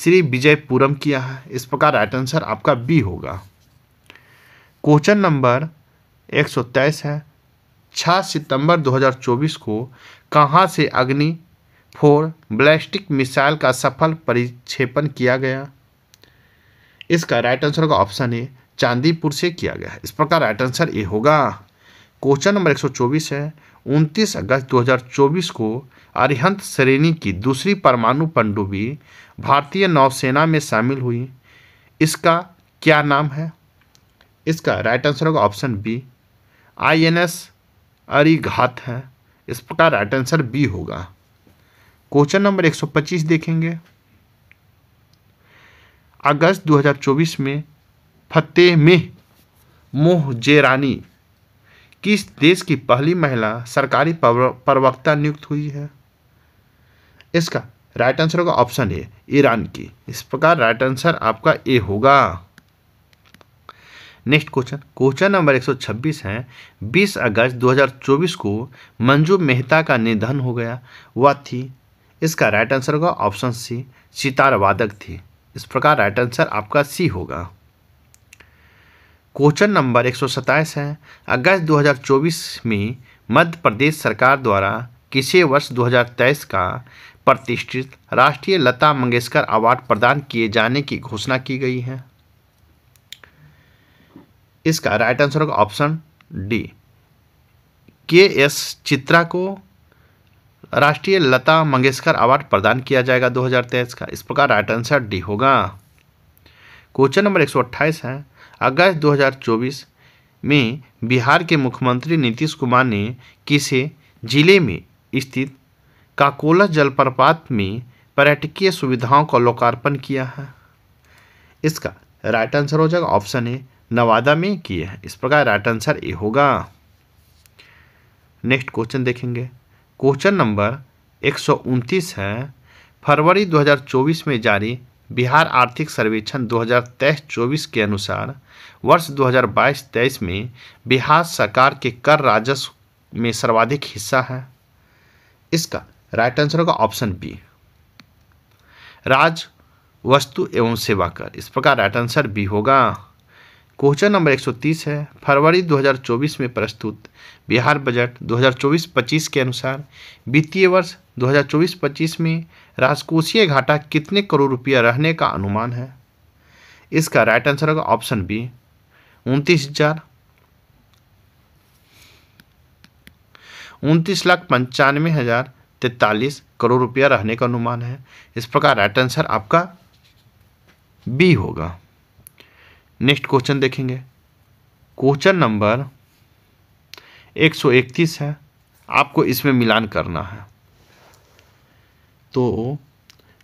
श्री विजयपुरम किया है इस प्रकार राइट आंसर आपका बी होगा क्वेश्चन नंबर एक है 6 सितंबर 2024 को कहाँ से अग्नि फोर ब्लैस्टिक मिसाइल का सफल परिक्षेपण किया गया इसका राइट आंसर होगा ऑप्शन ए चांदीपुर से किया गया इस प्रकार राइट आंसर ए होगा क्वेश्चन नंबर 124 है 29 अगस्त 2024 को अरिहंत श्रेणी की दूसरी परमाणु पनडुब्बी भारतीय नौसेना में शामिल हुई इसका क्या नाम है इसका राइट आंसर होगा option B I N S Arighat है इस प्रकार राइट आंसर बी होगा क्वेश्चन नंबर 125 देखेंगे अगस्त 2024 में फतेह में जेरानी किस देश की पहली महिला सरकारी प्रवक्ता नियुक्त हुई है इसका राइट आंसर होगा ऑप्शन ए ईरान की इस प्रकार राइट आंसर आपका ए होगा नेक्स्ट क्वेश्चन क्वेश्चन नंबर 126 है 20 अगस्त 2024 को मंजू मेहता का निधन हो गया वह थी इसका राइट आंसर होगा ऑप्शन सी सितार वादक थी इस प्रकार राइट आंसर आपका सी होगा क्वेश्चन नंबर एक है अगस्त 2024 में मध्य प्रदेश सरकार द्वारा किसे वर्ष 2023 का प्रतिष्ठित राष्ट्रीय लता मंगेशकर अवार्ड प्रदान किए जाने की घोषणा की गई है इसका राइट आंसर होगा option D K S Chitra को राष्ट्रीय लता मंगेशकर अवार्ड प्रदान किया जाएगा 2023 का इस प्रकार राइट आंसर डी होगा क्वेश्चन नंबर 128 है अगस्त 2024 में बिहार के मुख्यमंत्री नीतीश कुमार ने किसे जिले में स्थित काकोला जलप्रपात में पर्यटकीय सुविधाओं का लोकार्पण किया है इसका राइट आंसर हो जाएगा ऑप्शन ए नवादा में किए हैं इस प्रकार राइट आंसर ए होगा नेक्स्ट क्वेश्चन देखेंगे क्वेश्चन नंबर एक है फरवरी 2024 में जारी बिहार आर्थिक सर्वेक्षण 2023-24 के अनुसार वर्ष 2022-23 में बिहार सरकार के कर राजस्व में सर्वाधिक हिस्सा है इसका राइट आंसर होगा ऑप्शन बी राज वस्तु एवं सेवा कर इस प्रकार राइट आंसर बी होगा क्वेश्चन नंबर 130 है फरवरी 2024 में प्रस्तुत बिहार बजट 2024-25 के अनुसार वित्तीय वर्ष 2024-25 में राजकोषीय घाटा कितने करोड़ रुपया रहने का अनुमान है इसका राइट आंसर होगा ऑप्शन बी उनतीस हजार उनतीस लाख पंचानवे हजार तैतालीस करोड़ रुपया रहने का अनुमान है इस प्रकार राइट आंसर आपका बी होगा नेक्स्ट क्वेश्चन देखेंगे क्वेश्चन नंबर एक सौ इकतीस है आपको इसमें मिलान करना है तो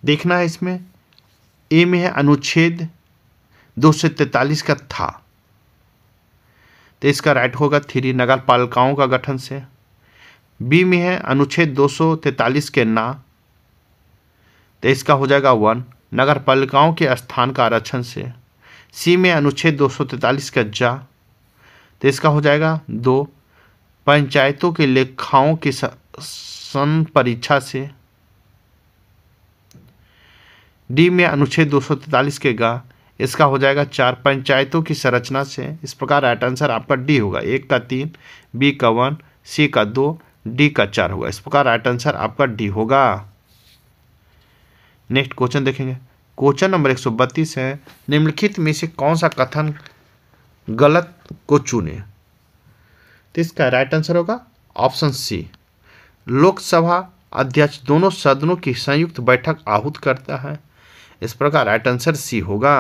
देखना है इसमें ए में है अनुच्छेद दो सौ तैतालीस का था तो इसका राइट होगा थ्री नगर पालिकाओं का गठन से बी में है अनुच्छेद 243 के ना तो इसका हो जाएगा वन नगर पालिकाओं के स्थान का आरक्षण से सी में अनुच्छेद दो का जा तो इसका हो जाएगा दो पंचायतों के लेखाओं की सन परीक्षा से डी में अनुच्छेद दो के गा इसका हो जाएगा चार पंचायतों की संरचना से इस प्रकार राइट आंसर आपका डी होगा एक का तीन बी का वन सी का दो डी का चार होगा इस प्रकार राइट आंसर आपका डी होगा नेक्स्ट क्वेश्चन देखेंगे क्वेश्चन नंबर एक सौ बत्तीस है निम्नलिखित में से कौन सा कथन गलत को चुने तो इसका राइट आंसर होगा ऑप्शन सी लोकसभा अध्यक्ष दोनों सदनों की संयुक्त बैठक आहूत करता है इस प्रकार राइट आंसर सी होगा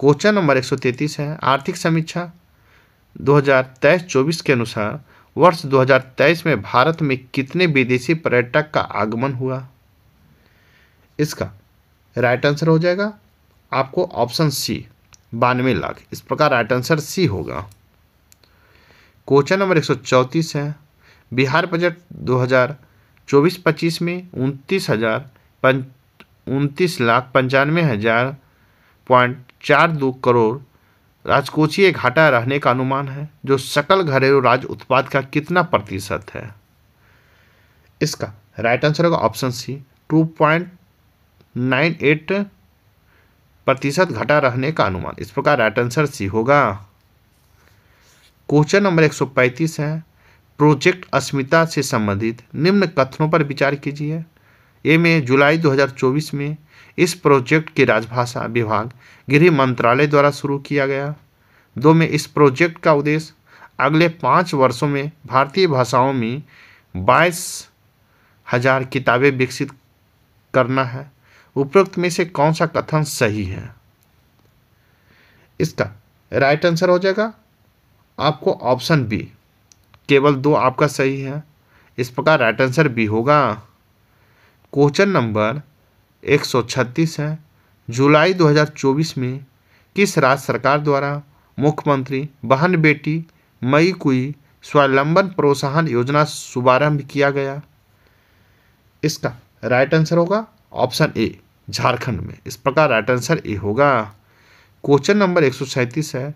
क्वेश्चन नंबर 133 है आर्थिक समीक्षा 2023-24 के अनुसार वर्ष 2023 में भारत में कितने विदेशी पर्यटक का आगमन हुआ इसका राइट आंसर हो जाएगा आपको ऑप्शन सी बानवे लाख इस प्रकार राइट आंसर सी होगा क्वेश्चन नंबर एक सौ चौंतीस है बिहार बजट दो हज़ार चौबीस पच्चीस में उनतीस हज़ार उनतीस लाख पंचानवे हज़ार पॉइंट चार दो करोड़ राजकोषीय घाटा रहने का अनुमान है जो सकल घरेलू राज उत्पाद का कितना प्रतिशत है इसका राइट आंसर होगा option C two point nine eight प्रतिशत घटा रहने का अनुमान इस प्रकार राइट आंसर सी होगा क्वेश्चन नंबर एक सौ पैंतीस है प्रोजेक्ट अस्मिता से संबंधित निम्न कथनों पर विचार कीजिए ए में जुलाई 2024 में इस प्रोजेक्ट की राजभाषा विभाग गृह मंत्रालय द्वारा शुरू किया गया दो में इस प्रोजेक्ट का उद्देश्य अगले पाँच वर्षों में भारतीय भाषाओं में बाईस हजार किताबें विकसित करना है उपरोक्त में से कौन सा कथन सही है इसका राइट आंसर हो जाएगा आपको ऑप्शन बी केवल दो आपका सही है इस प्रकार राइट आंसर बी होगा क्वेश्चन नंबर 136 है जुलाई 2024 में किस राज्य सरकार द्वारा मुख्यमंत्री बहन बेटी मई कुई स्वावलंबन प्रोत्साहन योजना शुभारंभ किया गया इसका राइट आंसर होगा ऑप्शन ए झारखंड में इस प्रकार राइट आंसर ए होगा क्वेश्चन नंबर एक है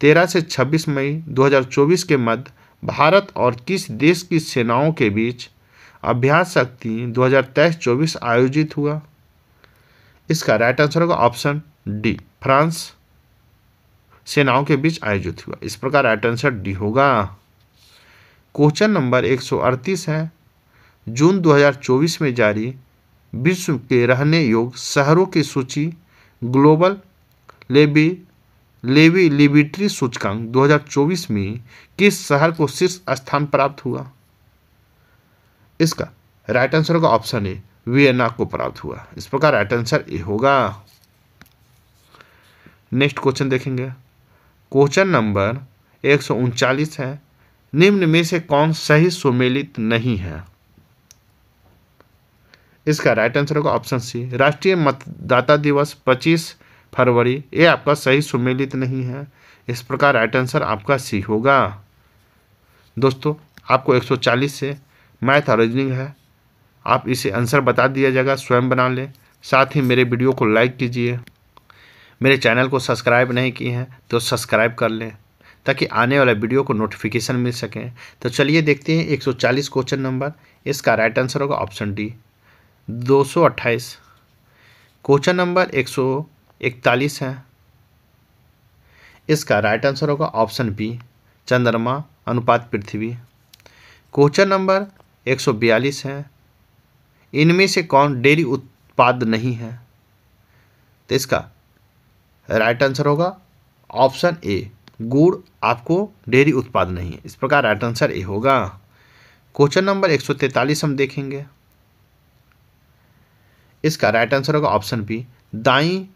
तेरह से छब्बीस मई 2024 के मध्य भारत और किस देश की सेनाओं के बीच अभ्यास शक्ति 2023-24 आयोजित हुआ इसका राइट आंसर होगा ऑप्शन डी फ्रांस सेनाओं के बीच आयोजित हुआ इस प्रकार राइट आंसर डी होगा क्वेश्चन नंबर 138 है जून 2024 में जारी विश्व के रहने योग्य शहरों की सूची ग्लोबल लेबी लेवी लिबिट्री सूचकांक 2024 में किस शहर को शीर्ष स्थान प्राप्त हुआ इसका राइट आंसर का ऑप्शन ए वियना को प्राप्त हुआ इस प्रकार राइट आंसर ए होगा नेक्स्ट क्वेश्चन देखेंगे क्वेश्चन नंबर एक है निम्न में से कौन सही सुमेलित नहीं है इसका राइट आंसर होगा ऑप्शन सी राष्ट्रीय मतदाता दिवस 25 फरवरी ये आपका सही सुमेलित नहीं है इस प्रकार राइट आंसर आपका सी होगा दोस्तों आपको 140 से मैथ ऑरिजनिंग है आप इसे आंसर बता दिया जाएगा स्वयं बना लें साथ ही मेरे वीडियो को लाइक कीजिए मेरे चैनल को सब्सक्राइब नहीं किए हैं तो सब्सक्राइब कर लें ताकि आने वाले वीडियो को नोटिफिकेशन मिल सकें तो चलिए देखते हैं 140 क्वेश्चन नंबर इसका राइट आंसर होगा ऑप्शन डी दो सौ अट्ठाईस क्वेश्चन नंबर एक सौ इकतालीस है इसका राइट आंसर होगा ऑप्शन बी चंद्रमा अनुपात पृथ्वी क्वेश्चन नंबर एक सौ बयालीस है इनमें से कौन डेयरी उत्पाद नहीं है तो इसका राइट आंसर होगा ऑप्शन ए गुड़ आपको डेयरी उत्पाद नहीं है इस प्रकार राइट आंसर ए होगा क्वेश्चन नंबर एक सौ तैंतालीस हम देखेंगे इसका राइट आंसर होगा ऑप्शन बी दाई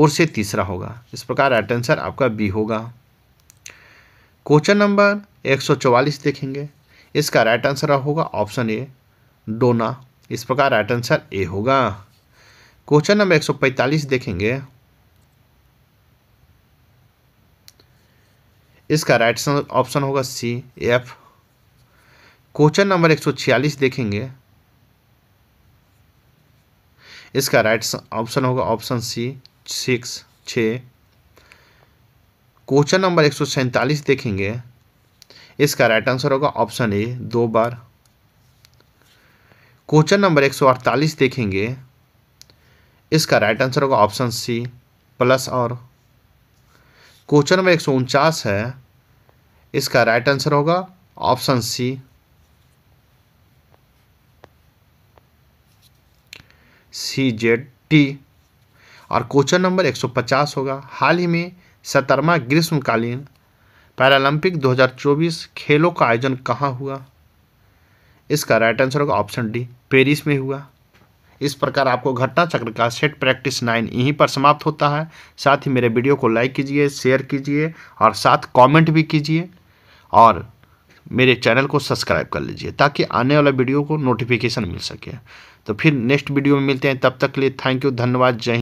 और से तीसरा होगा इस प्रकार राइट आंसर आपका बी होगा क्वेश्चन नंबर 144 देखेंगे इसका राइट आंसर होगा ऑप्शन ए डोना इस प्रकार राइट आंसर ए होगा क्वेश्चन नंबर 145 देखेंगे इसका राइट ऑप्शन होगा सी एफ क्वेश्चन नंबर 146 देखेंगे इसका राइट ऑप्शन होगा ऑप्शन सी सिक्स छ क्वेश्चन नंबर एक सौ देखेंगे इसका राइट आंसर होगा ऑप्शन ए दो बार क्वेश्चन नंबर एक सौ अड़तालीस देखेंगे इसका राइट आंसर होगा ऑप्शन सी प्लस और क्वेश्चन नंबर एक सौ उनचास है इसका राइट आंसर होगा option C C Z T और क्वेश्चन नंबर 150 होगा हाल ही में सतरवा ग्रीष्मकालीन पैरालंपिक 2024 खेलों का आयोजन कहाँ हुआ इसका राइट आंसर होगा ऑप्शन डी पेरिस में हुआ इस प्रकार आपको घटना चक्र का सेट प्रैक्टिस नाइन यहीं पर समाप्त होता है साथ ही मेरे वीडियो को लाइक कीजिए शेयर कीजिए और साथ कमेंट भी कीजिए और मेरे चैनल को सब्सक्राइब कर लीजिए ताकि आने वाला वीडियो को नोटिफिकेशन मिल सके तो फिर नेक्स्ट वीडियो में मिलते हैं तब तक के लिए थैंक यू धन्यवाद जय